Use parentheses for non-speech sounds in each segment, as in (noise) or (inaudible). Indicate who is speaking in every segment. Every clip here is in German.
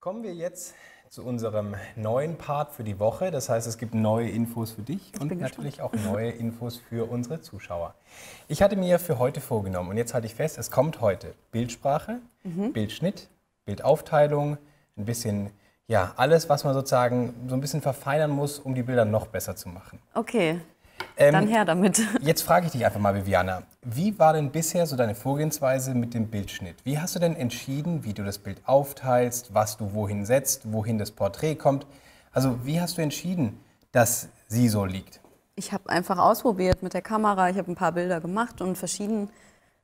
Speaker 1: Kommen wir jetzt
Speaker 2: zu unserem neuen Part für die Woche. Das heißt, es gibt neue Infos
Speaker 1: für dich ich und natürlich auch neue Infos für unsere Zuschauer. Ich hatte mir für heute vorgenommen und jetzt halte ich fest, es kommt heute Bildsprache, mhm. Bildschnitt, Bildaufteilung, ein bisschen ja, alles, was man sozusagen so ein bisschen verfeinern muss, um die Bilder noch besser zu
Speaker 2: machen. Okay. Ähm, Dann her damit.
Speaker 1: (laughs) Jetzt frage ich dich einfach mal, Viviana, wie war denn bisher so deine Vorgehensweise mit dem Bildschnitt? Wie hast du denn entschieden, wie du das Bild aufteilst, was du wohin setzt, wohin das Porträt kommt? Also wie hast du entschieden, dass sie so liegt?
Speaker 2: Ich habe einfach ausprobiert mit der Kamera. Ich habe ein paar Bilder gemacht und verschieden,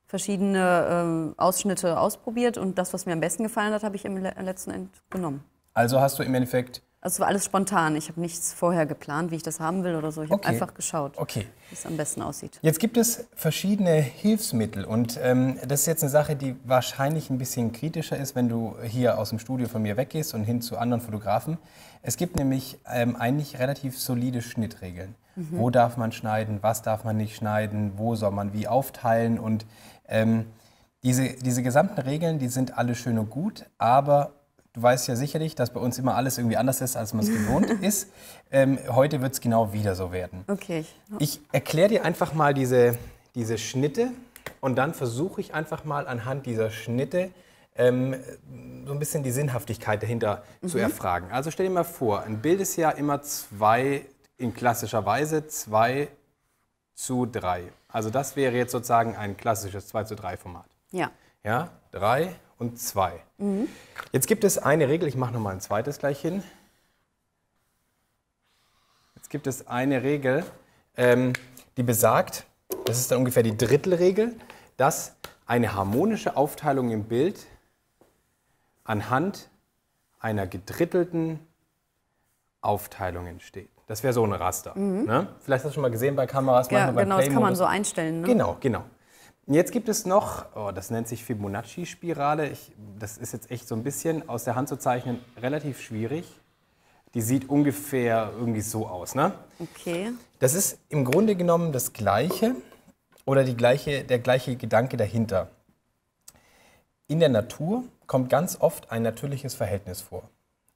Speaker 2: verschiedene äh, Ausschnitte ausprobiert. Und das, was mir am besten gefallen hat, habe ich im letzten End genommen.
Speaker 1: Also hast du im Endeffekt
Speaker 2: also es war alles spontan. Ich habe nichts vorher geplant, wie ich das haben will oder so. Ich okay. habe einfach geschaut, okay. wie es am besten aussieht.
Speaker 1: Jetzt gibt es verschiedene Hilfsmittel und ähm, das ist jetzt eine Sache, die wahrscheinlich ein bisschen kritischer ist, wenn du hier aus dem Studio von mir weggehst und hin zu anderen Fotografen. Es gibt nämlich ähm, eigentlich relativ solide Schnittregeln. Mhm. Wo darf man schneiden, was darf man nicht schneiden, wo soll man wie aufteilen und ähm, diese, diese gesamten Regeln, die sind alle schön und gut, aber Du weißt ja sicherlich, dass bei uns immer alles irgendwie anders ist, als man es gewohnt (laughs) ist. Ähm, heute wird es genau wieder so werden.
Speaker 2: Okay. Ich
Speaker 1: erkläre dir einfach mal diese, diese Schnitte und dann versuche ich einfach mal anhand dieser Schnitte ähm, so ein bisschen die Sinnhaftigkeit dahinter mhm. zu erfragen. Also stell dir mal vor, ein Bild ist ja immer zwei, in klassischer Weise zwei zu drei. Also das wäre jetzt sozusagen ein klassisches 2 zu 3 Format. Ja. Ja, 3 und 2. Mhm. Jetzt gibt es eine Regel, ich mache nochmal ein zweites gleich hin. Jetzt gibt es eine Regel, ähm, die besagt, das ist dann ungefähr die Drittelregel, dass eine harmonische Aufteilung im Bild anhand einer gedrittelten Aufteilung entsteht. Das wäre so ein Raster. Mhm. Ne? Vielleicht hast du schon mal gesehen bei Kameras. Ja, genau, das kann man so
Speaker 2: einstellen. Ne? Genau,
Speaker 1: genau. Jetzt gibt es noch, oh, das nennt sich Fibonacci-Spirale. Das ist jetzt echt so ein bisschen aus der Hand zu zeichnen, relativ schwierig. Die sieht ungefähr irgendwie so aus. Ne? Okay. Das ist im Grunde genommen das Gleiche oder die gleiche, der gleiche Gedanke dahinter. In der Natur kommt ganz oft ein natürliches Verhältnis vor.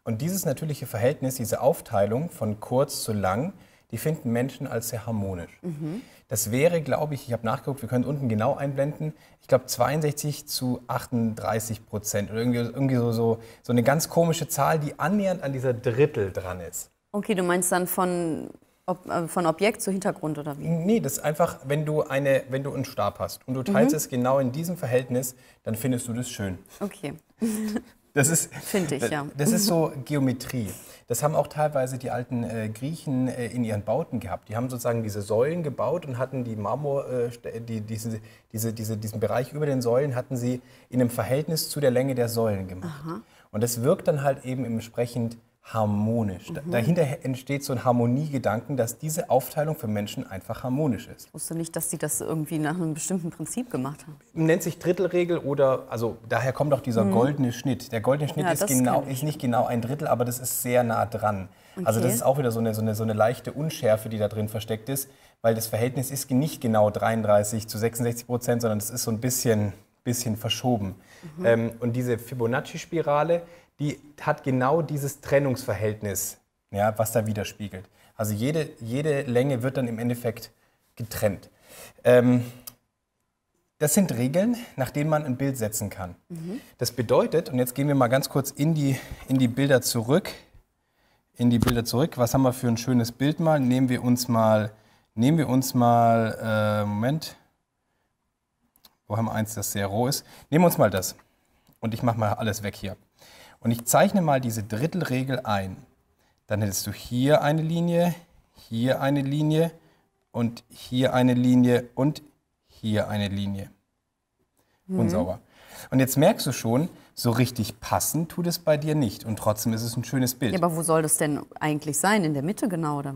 Speaker 1: Und dieses natürliche Verhältnis, diese Aufteilung von kurz zu lang, die finden Menschen als sehr harmonisch. Mhm. Das wäre, glaube ich, ich habe nachgeguckt, wir können unten genau einblenden, ich glaube 62 zu 38 Prozent oder irgendwie, irgendwie so, so, so eine ganz komische Zahl, die annähernd an dieser Drittel dran ist.
Speaker 2: Okay, du meinst dann von ob, äh, von Objekt zu Hintergrund oder wie? Nee,
Speaker 1: das ist einfach, wenn du, eine, wenn du einen Stab hast und du teilst mhm. es genau in diesem Verhältnis, dann findest du das schön. Okay. (laughs) Das ist, Finde ich, ja. Das ist so (laughs) Geometrie. Das haben auch teilweise die alten äh, Griechen äh, in ihren Bauten gehabt. Die haben sozusagen diese Säulen gebaut und hatten die Marmor, äh, äh, die, diese, diese, diese, diesen Bereich über den Säulen hatten sie in einem Verhältnis zu der Länge der Säulen gemacht. Aha. Und das wirkt dann halt eben entsprechend harmonisch. Mhm. Dahinter entsteht so ein Harmoniegedanken, dass diese Aufteilung für Menschen einfach harmonisch ist. Ich
Speaker 2: wusste nicht, dass sie das irgendwie nach einem bestimmten Prinzip gemacht haben.
Speaker 1: Nennt sich Drittelregel oder, also daher kommt auch dieser mhm. goldene Schnitt. Der goldene Schnitt ja, ist, genau, ist nicht genau ein Drittel, aber das ist sehr nah dran. Okay. Also das ist auch wieder so eine, so, eine, so eine leichte Unschärfe, die da drin versteckt ist, weil das Verhältnis ist nicht genau 33 zu 66 Prozent, sondern es ist so ein bisschen, bisschen verschoben. Mhm. Ähm, und diese Fibonacci-Spirale, die hat genau dieses Trennungsverhältnis, ja, was da widerspiegelt. Also jede, jede Länge wird dann im Endeffekt getrennt. Ähm, das sind Regeln, nach denen man ein Bild setzen kann. Mhm. Das bedeutet, und jetzt gehen wir mal ganz kurz in die, in die Bilder zurück. In die Bilder zurück. Was haben wir für ein schönes Bild mal? Nehmen wir uns mal, nehmen wir uns mal, äh, Moment, wo haben wir eins, das sehr roh ist? Nehmen wir uns mal das. Und ich mache mal alles weg hier und ich zeichne mal diese Drittelregel ein, dann hättest du hier eine Linie, hier eine Linie und hier eine Linie und hier eine Linie. Mhm. Unsauber. Und jetzt merkst du schon, so richtig passend tut es bei dir nicht. Und trotzdem ist es ein schönes Bild. Ja,
Speaker 2: aber wo soll das denn eigentlich sein? In der Mitte genau? Oder?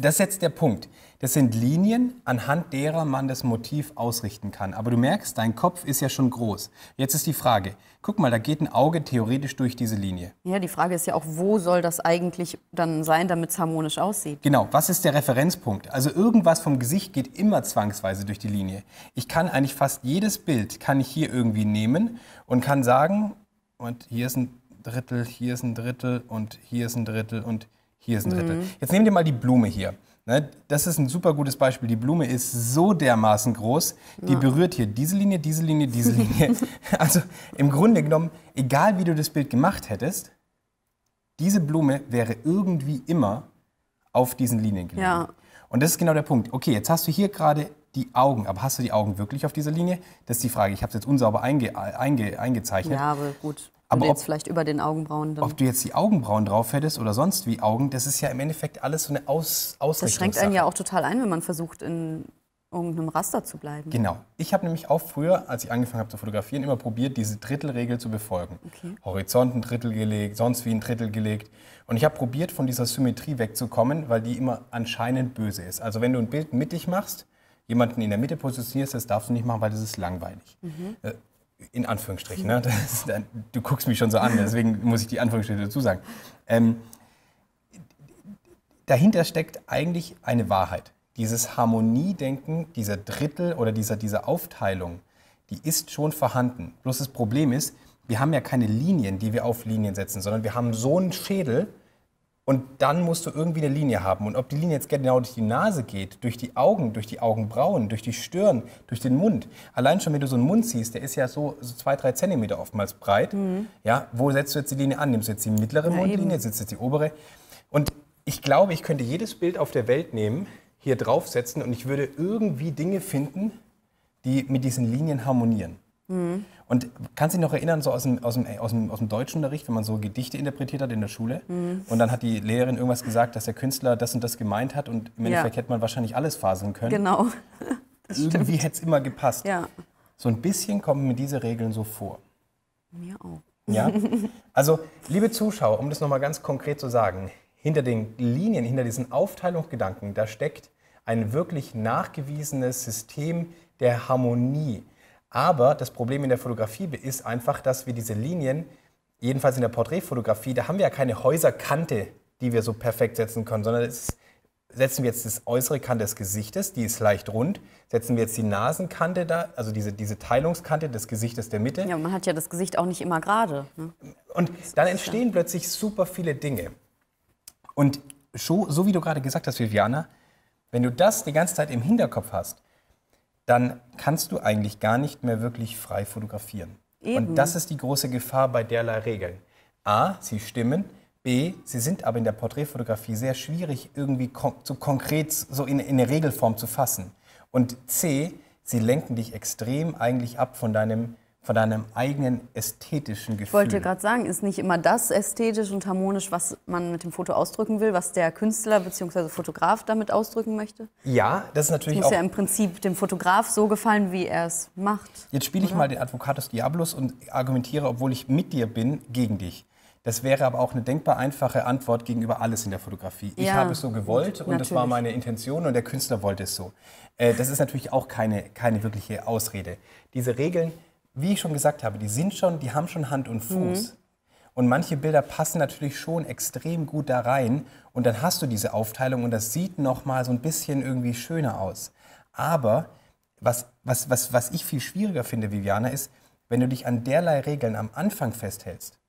Speaker 1: das ist jetzt der Punkt. Das sind Linien, anhand derer man das Motiv ausrichten kann. Aber du merkst, dein Kopf ist ja schon groß. Jetzt ist die Frage, guck mal, da geht ein Auge theoretisch durch diese Linie.
Speaker 2: Ja, die Frage ist ja auch, wo soll das eigentlich dann sein, damit es harmonisch aussieht?
Speaker 1: Genau, was ist der Referenzpunkt? Also irgendwas vom Gesicht geht immer zwangsweise durch die Linie. Ich kann eigentlich fast jedes Bild, kann ich hier irgendwie nehmen und kann sagen, und hier ist ein Drittel, hier ist ein Drittel und hier ist ein Drittel und hier. Hier ist ein Drittel. Mhm. Jetzt nehmt ihr mal die Blume hier. Ne? Das ist ein super gutes Beispiel. Die Blume ist so dermaßen groß, die ja. berührt hier diese Linie, diese Linie, diese Linie. (laughs) also im Grunde genommen, egal wie du das Bild gemacht hättest, diese Blume wäre irgendwie immer auf diesen Linien gelegen. Ja. Und das ist genau der Punkt. Okay, jetzt hast du hier gerade die Augen, aber hast du die Augen wirklich auf dieser Linie? Das ist die Frage. Ich habe es jetzt unsauber einge, einge, eingezeichnet. Ja, aber
Speaker 2: gut. Aber ob, vielleicht über den Augenbrauen dann. Ob
Speaker 1: du jetzt die Augenbrauen drauf hättest oder sonst wie Augen, das ist ja im Endeffekt alles so eine Aus Ausrichtung. Das schränkt einen ja
Speaker 2: auch total ein, wenn man versucht, in irgendeinem Raster zu bleiben. Genau.
Speaker 1: Ich habe nämlich auch früher, als ich angefangen habe zu fotografieren, immer probiert, diese Drittelregel zu befolgen. Okay. Horizont ein Drittel gelegt, sonst wie ein Drittel gelegt. Und ich habe probiert, von dieser Symmetrie wegzukommen, weil die immer anscheinend böse ist. Also wenn du ein Bild mittig machst, jemanden in der Mitte positionierst, das darfst du nicht machen, weil das ist langweilig. Mhm. Äh, in Anführungsstrichen, ne? das, du guckst mich schon so an, deswegen muss ich die Anführungsstriche dazu sagen. Ähm, dahinter steckt eigentlich eine Wahrheit. Dieses Harmoniedenken, dieser Drittel oder dieser, diese Aufteilung, die ist schon vorhanden. Bloß das Problem ist, wir haben ja keine Linien, die wir auf Linien setzen, sondern wir haben so einen Schädel, und dann musst du irgendwie eine Linie haben. Und ob die Linie jetzt genau durch die Nase geht, durch die Augen, durch die Augenbrauen, durch die Stirn, durch den Mund. Allein schon, wenn du so einen Mund siehst, der ist ja so, so zwei, drei Zentimeter oftmals breit. Mhm. Ja, wo setzt du jetzt die Linie an? Nimmst du jetzt die mittlere Na, Mundlinie, eben. setzt jetzt die obere? Und ich glaube, ich könnte jedes Bild auf der Welt nehmen, hier draufsetzen und ich würde irgendwie Dinge finden, die mit diesen Linien harmonieren. Mhm. Und kannst du dich noch erinnern, so aus dem, aus, dem, aus, dem, aus dem Deutschunterricht, wenn man so Gedichte interpretiert hat in der Schule
Speaker 2: mhm. und dann
Speaker 1: hat die Lehrerin irgendwas gesagt, dass der Künstler das und das gemeint hat und im Endeffekt ja. hätte man wahrscheinlich alles faseln können. Genau.
Speaker 2: (laughs) Das Irgendwie
Speaker 1: hätte es immer gepasst. Ja. So ein bisschen kommen mir diese Regeln so vor.
Speaker 2: Mir auch. Ja? (laughs)
Speaker 1: Also, liebe Zuschauer, um das nochmal ganz konkret zu sagen, hinter den Linien, hinter diesen Aufteilungsgedanken, da steckt ein wirklich nachgewiesenes System der Harmonie, aber das Problem in der Fotografie ist einfach, dass wir diese Linien, jedenfalls in der Porträtfotografie, da haben wir ja keine Häuserkante, die wir so perfekt setzen können, sondern es setzen wir jetzt das äußere Kante des Gesichtes, die ist leicht rund, setzen wir jetzt die Nasenkante da, also diese, diese Teilungskante des Gesichtes der Mitte.
Speaker 2: Ja, man hat ja das Gesicht auch nicht immer gerade. Ne? Und
Speaker 1: dann entstehen ja. plötzlich super
Speaker 2: viele Dinge.
Speaker 1: Und so, so wie du gerade gesagt hast, Viviana, wenn du das die ganze Zeit im Hinterkopf hast, dann kannst du eigentlich gar nicht mehr wirklich frei fotografieren. Eben. Und das ist die große Gefahr bei derlei Regeln. A, sie stimmen. B, sie sind aber in der Porträtfotografie sehr schwierig, irgendwie kon so konkret so in, in eine Regelform zu fassen. Und C, sie lenken dich extrem eigentlich ab von deinem von deinem eigenen ästhetischen Gefühl. Ich wollte gerade
Speaker 2: sagen, ist nicht immer das ästhetisch und harmonisch, was man mit dem Foto ausdrücken will, was der Künstler bzw. Fotograf damit ausdrücken möchte?
Speaker 1: Ja, das ist natürlich das muss auch ja im
Speaker 2: Prinzip dem Fotograf so gefallen, wie er es macht.
Speaker 1: Jetzt spiele ich mal den Advocatus Diablos und argumentiere, obwohl ich mit dir bin, gegen dich. Das wäre aber auch eine denkbar einfache Antwort gegenüber alles in der Fotografie. Ja, ich habe es so gewollt und natürlich. das war meine Intention und der Künstler wollte es so. Äh, das ist natürlich auch keine, keine wirkliche Ausrede. Diese Regeln wie ich schon gesagt habe, die sind schon, die haben schon Hand und Fuß. Mhm. Und manche Bilder passen natürlich schon extrem gut da rein. Und dann hast du diese Aufteilung und das sieht nochmal so ein bisschen irgendwie schöner aus. Aber was, was, was, was ich viel schwieriger finde, Viviana, ist, wenn du dich an derlei Regeln am Anfang festhältst,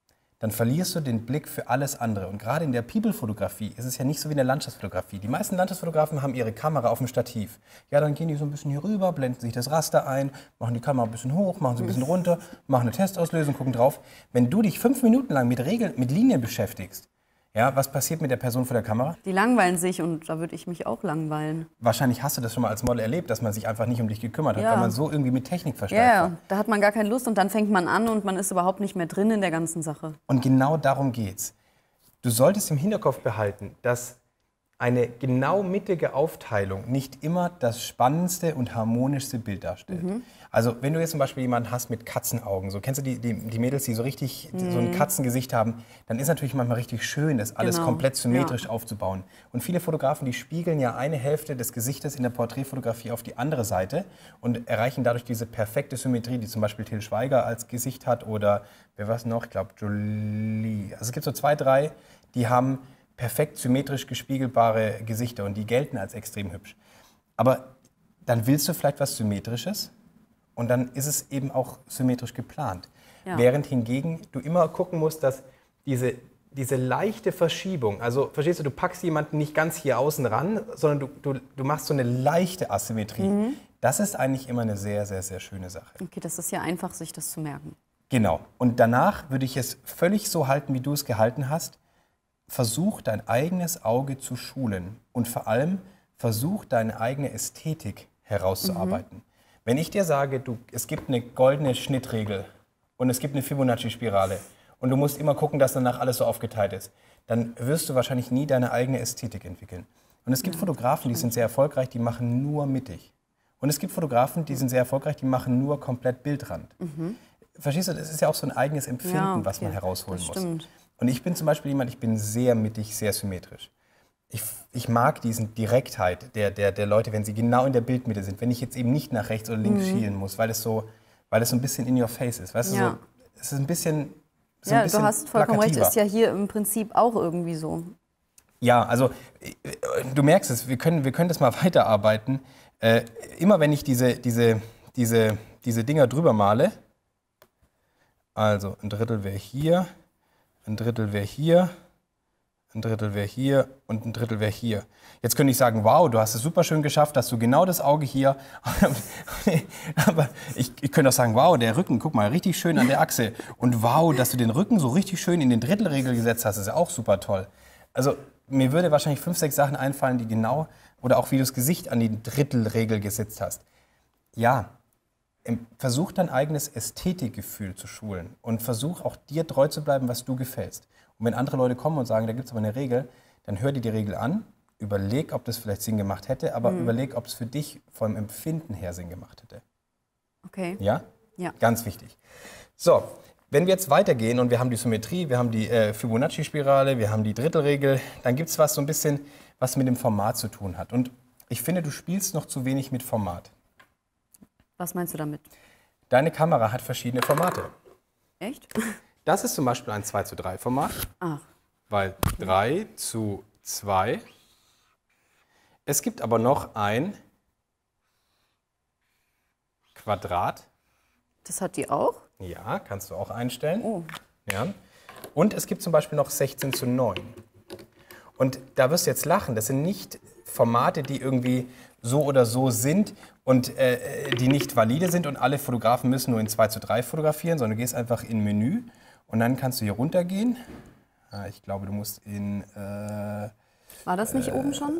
Speaker 1: dann verlierst du den Blick für alles andere. Und gerade in der People-Fotografie ist es ja nicht so wie in der Landschaftsfotografie. Die meisten Landschaftsfotografen haben ihre Kamera auf dem Stativ. Ja, dann gehen die so ein bisschen hier rüber, blenden sich das Raster ein, machen die Kamera ein bisschen hoch, machen sie ein bisschen runter, machen eine Testauslösung, gucken drauf. Wenn du dich fünf Minuten lang mit Regeln, mit Linien beschäftigst, ja, was passiert mit der Person vor der Kamera?
Speaker 2: Die langweilen sich und da würde ich mich auch langweilen.
Speaker 1: Wahrscheinlich hast du das schon mal als Model erlebt, dass man sich einfach nicht um dich gekümmert hat, ja. weil man so irgendwie mit Technik verstärkt Ja,
Speaker 2: yeah. da hat man gar keine Lust und dann fängt man an und man ist überhaupt nicht mehr drin in der ganzen Sache.
Speaker 1: Und genau darum geht's. Du solltest im Hinterkopf behalten, dass eine genau mittige Aufteilung nicht immer das spannendste und harmonischste Bild darstellt. Mhm. Also wenn du jetzt zum Beispiel jemanden hast mit Katzenaugen, so kennst du die, die, die Mädels, die so richtig mhm. so ein Katzengesicht haben, dann ist natürlich manchmal richtig schön, das alles genau. komplett symmetrisch ja. aufzubauen. Und viele Fotografen, die spiegeln ja eine Hälfte des Gesichtes in der Porträtfotografie auf die andere Seite und erreichen dadurch diese perfekte Symmetrie, die zum Beispiel Till Schweiger als Gesicht hat oder wer was noch, ich glaube Jolie. Also es gibt so zwei, drei, die haben perfekt symmetrisch gespiegelbare Gesichter und die gelten als extrem hübsch. Aber dann willst du vielleicht was Symmetrisches und dann ist es eben auch symmetrisch geplant. Ja. Während hingegen du immer gucken musst, dass diese, diese leichte Verschiebung, also verstehst du, du packst jemanden nicht ganz hier außen ran, sondern du, du, du machst so eine leichte Asymmetrie. Mhm. Das ist eigentlich immer eine sehr, sehr, sehr schöne Sache.
Speaker 2: Okay, das ist ja einfach, sich das zu merken.
Speaker 1: Genau. Und danach würde ich es völlig so halten, wie du es gehalten hast versuch dein eigenes Auge zu schulen und vor allem versuch deine eigene Ästhetik herauszuarbeiten. Mhm. Wenn ich dir sage, du, es gibt eine goldene Schnittregel und es gibt eine Fibonacci-Spirale und du musst immer gucken, dass danach alles so aufgeteilt ist, dann wirst du wahrscheinlich nie deine eigene Ästhetik entwickeln. Und es gibt ja, Fotografen, die sind sehr erfolgreich, die machen nur mittig. Und es gibt Fotografen, die sind sehr erfolgreich, die machen nur komplett Bildrand. Mhm. Verstehst du, das ist ja auch so ein eigenes Empfinden, ja, okay. was man herausholen das stimmt. muss. Und ich bin zum Beispiel jemand, ich bin sehr mittig, sehr symmetrisch. Ich, ich mag diesen Direktheit der, der, der Leute, wenn sie genau in der Bildmitte sind, wenn ich jetzt eben nicht nach rechts oder links mhm. schielen muss, weil es so, weil es so ein bisschen in your face ist. Weißt ja. du, so, es ist ein bisschen. So ja, ein bisschen du hast vollkommen recht, ist
Speaker 2: ja hier im Prinzip auch irgendwie so.
Speaker 1: Ja, also du merkst es, wir können, wir können das mal (laughs) weiterarbeiten. Äh, immer wenn ich diese, diese, diese, diese Dinger drüber male, also ein Drittel wäre hier, ein Drittel wäre hier, ein Drittel wäre hier und ein Drittel wäre hier. Jetzt könnte ich sagen, wow, du hast es super schön geschafft, dass du genau das Auge hier. (laughs) Aber ich, ich, könnte auch sagen, wow, der Rücken, guck mal, richtig schön an der Achse. Und wow, dass du den Rücken so richtig schön in den Drittelregel gesetzt hast, ist ja auch super toll. Also mir würde wahrscheinlich fünf, sechs Sachen einfallen, die genau, oder auch wie du das Gesicht an die Drittelregel gesetzt hast. Ja, versuch dein eigenes Ästhetikgefühl zu schulen und versuch auch dir treu zu bleiben, was du gefällst. Und wenn andere Leute kommen und sagen, da gibt es aber eine Regel, dann hör dir die Regel an, überleg, ob das vielleicht Sinn gemacht hätte, aber mhm. überleg, ob es für dich vom Empfinden her Sinn gemacht hätte.
Speaker 2: Okay. Ja? Ja.
Speaker 1: Ganz wichtig. So, wenn wir jetzt weitergehen und wir haben die Symmetrie, wir haben die äh, Fibonacci-Spirale, wir haben die Drittelregel, dann gibt es was so ein bisschen, was mit dem Format zu tun hat. Und ich finde, du spielst noch zu wenig mit Format.
Speaker 2: Was meinst du damit?
Speaker 1: Deine Kamera hat verschiedene Formate. Echt? (laughs) Das ist zum Beispiel ein 2 zu 3 Format. Ach. Weil 3 zu 2. Es gibt aber noch ein Quadrat. Das hat die auch? Ja, kannst du auch einstellen. Oh. Ja. Und es gibt zum Beispiel noch 16 zu 9. Und da wirst du jetzt lachen, das sind nicht Formate, die irgendwie so oder so sind und äh, die nicht valide sind und alle Fotografen müssen nur in 2 zu 3 fotografieren, sondern du gehst einfach in Menü und dann kannst du hier runtergehen. Ah, ich glaube, du musst in... Äh,
Speaker 2: war das nicht äh, oben schon?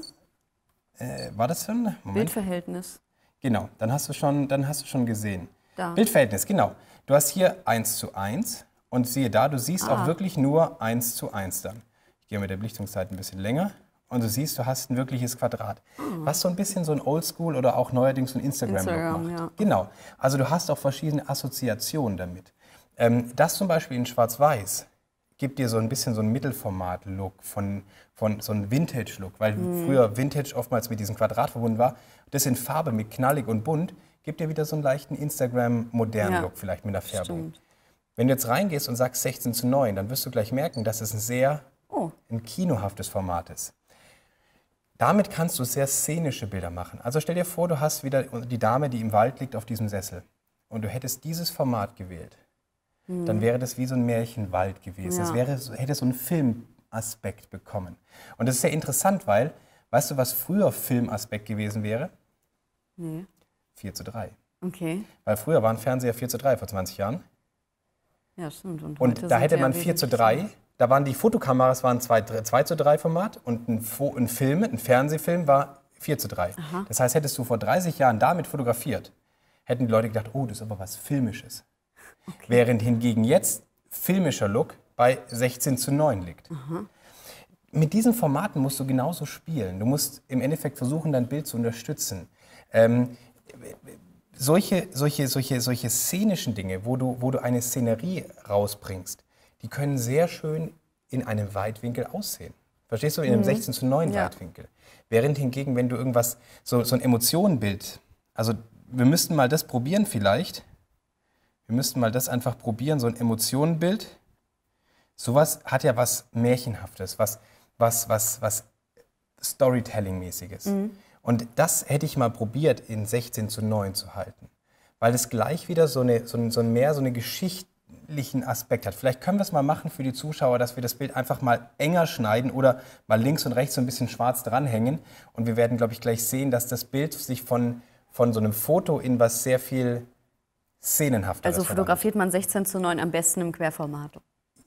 Speaker 1: Äh, war das schon? Moment.
Speaker 2: Bildverhältnis.
Speaker 1: Genau, dann hast du schon, dann hast du schon gesehen.
Speaker 2: Da. Bildverhältnis,
Speaker 1: genau. Du hast hier 1 zu 1 und siehe da, du siehst ah. auch wirklich nur 1 zu 1 dann. Ich gehe mit der Belichtungszeit ein bisschen länger. Und du siehst, du hast ein wirkliches Quadrat. Mhm. Was so ein bisschen so ein Oldschool oder auch neuerdings so ein Instagram-Look Instagram, macht. Ja. Genau. Also du hast auch verschiedene Assoziationen damit. Ähm, das zum Beispiel in Schwarz-Weiß gibt dir so ein bisschen so ein Mittelformat-Look, von, von so ein Vintage-Look, weil mhm. früher Vintage oftmals mit diesem Quadrat verbunden war. Das in Farbe mit knallig und bunt gibt dir wieder so einen leichten Instagram-modernen ja. Look, vielleicht mit einer Färbung. Stimmt. Wenn du jetzt reingehst und sagst 16 zu 9, dann wirst du gleich merken, dass es ein sehr oh. ein kinohaftes Format ist. Damit kannst du sehr szenische Bilder machen. Also stell dir vor, du hast wieder die Dame, die im Wald liegt auf diesem Sessel und du hättest dieses Format gewählt. Mhm. Dann wäre das wie so ein Märchenwald gewesen. Es wäre, hätte so einen Filmaspekt bekommen. Und das ist sehr interessant, weil, weißt du, was früher Filmaspekt gewesen wäre? Nee. 4 zu 3. Okay. Weil früher waren Fernseher 4 zu 3 vor 20 Jahren.
Speaker 2: Ja, stimmt. Und, und da hätte man 4 zu 3
Speaker 1: da waren die Fotokameras waren 2, 2 zu 3 Format und ein, Fo ein Film, ein Fernsehfilm war 4 zu 3. Aha. Das heißt, hättest du vor 30 Jahren damit fotografiert, hätten die Leute gedacht, oh, das ist aber was Filmisches. Okay. Während hingegen jetzt filmischer Look bei 16 zu 9 liegt. Aha. Mit diesen Formaten musst du genauso spielen. Du musst im Endeffekt versuchen, dein Bild zu unterstützen. Ähm, solche, solche, solche, solche szenischen Dinge, wo du, wo du eine Szenerie rausbringst, die können sehr schön in einem Weitwinkel aussehen. Verstehst du? In einem mhm. 16 zu 9 ja. Weitwinkel. Während hingegen, wenn du irgendwas, so, so ein Emotionenbild, also wir müssten mal das probieren vielleicht. Wir müssten mal das einfach probieren, so ein Emotionenbild. Sowas hat ja was Märchenhaftes, was, was, was, was Storytelling-mäßiges. Mhm. Und das hätte ich mal probiert, in 16 zu 9 zu halten. Weil es gleich wieder so eine, so, ein, so mehr so eine Geschichte, bildlichen Aspekt hat. Vielleicht können wir es mal machen für die Zuschauer, dass wir das Bild einfach mal enger schneiden oder mal links und rechts so ein bisschen schwarz dranhängen. Und wir werden, glaube ich, gleich sehen, dass das Bild sich von, von so einem Foto in was sehr viel szenenhafter Also
Speaker 2: fotografiert man 16 zu 9 am besten im Querformat.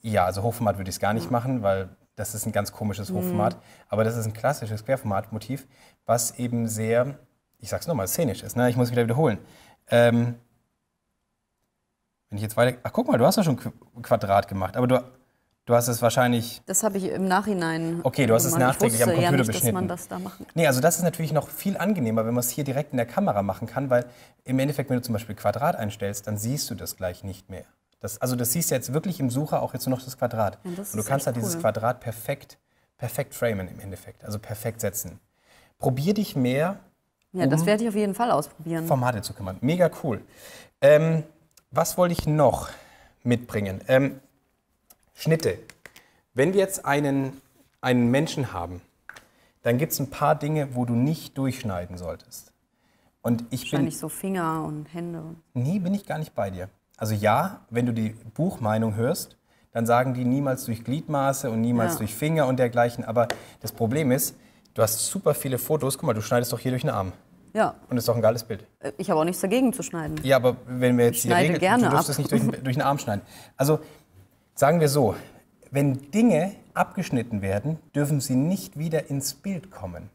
Speaker 1: Ja, also Hochformat würde ich es gar nicht mhm. machen, weil das ist ein ganz komisches mhm. Hochformat. Aber das ist ein klassisches Querformatmotiv, was eben sehr, ich sag's nochmal, szenisch ist. Ne? Ich muss wieder wiederholen. Ähm, wenn ich jetzt weiter. Ach, guck mal, du hast ja schon Quadrat gemacht, aber du, du hast es wahrscheinlich.
Speaker 2: Das habe ich im Nachhinein. Okay, du hast gemacht. es nachträglich am Computer ja nicht, beschnitten. Dass man das da machen.
Speaker 1: Nee, also das ist natürlich noch viel angenehmer, wenn man es hier direkt in der Kamera machen kann, weil im Endeffekt, wenn du zum Beispiel Quadrat einstellst, dann siehst du das gleich nicht mehr. Das, also das siehst du jetzt wirklich im Sucher auch jetzt nur noch das Quadrat. Ja, das und du kannst halt cool. dieses Quadrat perfekt, perfekt framen im Endeffekt, also perfekt setzen. Probier dich mehr. Ja, um das werde ich auf jeden Fall ausprobieren. Formate zu kümmern. Mega cool. Ähm, was wollte ich noch mitbringen? Ähm, Schnitte. Wenn wir jetzt einen, einen Menschen haben, dann gibt es ein paar Dinge, wo du nicht durchschneiden solltest. Und ich Wahrscheinlich bin,
Speaker 2: so Finger und Hände. Nee, bin ich gar nicht
Speaker 1: bei dir. Also ja, wenn du die Buchmeinung hörst, dann sagen die niemals durch Gliedmaße und niemals ja. durch Finger und dergleichen. Aber das Problem ist, du hast super viele Fotos. Guck mal, du schneidest doch hier durch den Arm. Ja. Und das ist doch ein geiles Bild.
Speaker 2: Äh, ich habe auch nichts dagegen zu schneiden.
Speaker 1: Ja, aber wenn wir jetzt ich die Regel, gerne du darfst es nicht durch, (laughs) durch den Arm schneiden. Also sagen wir so, wenn Dinge abgeschnitten werden, dürfen sie nicht wieder ins Bild kommen.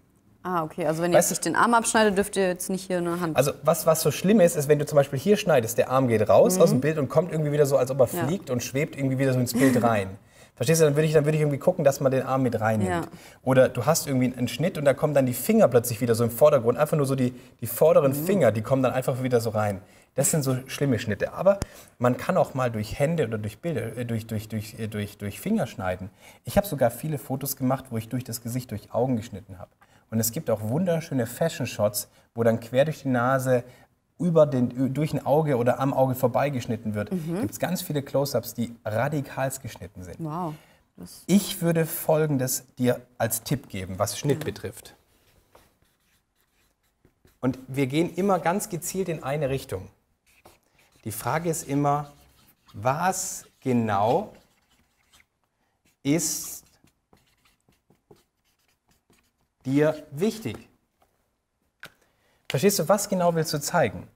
Speaker 2: Ah, okay. Also wenn ihr jetzt den Arm abschneide, dürft ihr jetzt nicht hier eine Hand. Also
Speaker 1: was, was so schlimm ist, ist, wenn du zum Beispiel hier schneidest, der Arm geht raus mhm. aus dem Bild und kommt irgendwie wieder so, als ob er ja. fliegt und schwebt irgendwie wieder so ins Bild rein. (laughs) Verstehst du, dann würde ich, würd ich irgendwie gucken, dass man den Arm mit reinnimmt. Ja. Oder du hast irgendwie einen Schnitt und da kommen dann die Finger plötzlich wieder so im Vordergrund. Einfach nur so die, die vorderen mhm. Finger, die kommen dann einfach wieder so rein. Das sind so schlimme Schnitte. Aber man kann auch mal durch Hände oder durch Bilder, äh, durch, durch, durch, äh, durch, durch Finger schneiden. Ich habe sogar viele Fotos gemacht, wo ich durch das Gesicht, durch Augen geschnitten habe. Und es gibt auch wunderschöne Fashion-Shots, wo dann quer durch die Nase über den, durch ein Auge oder am Auge vorbeigeschnitten wird, mhm. gibt es ganz viele Close-ups, die radikalst geschnitten sind. Wow. Das ich würde Folgendes dir als Tipp geben, was Schnitt ja. Mhm. betrifft. Und wir gehen immer ganz gezielt in eine Richtung. Die Frage ist immer, was genau ist dir wichtig? Verstehst du, was genau willst du zeigen?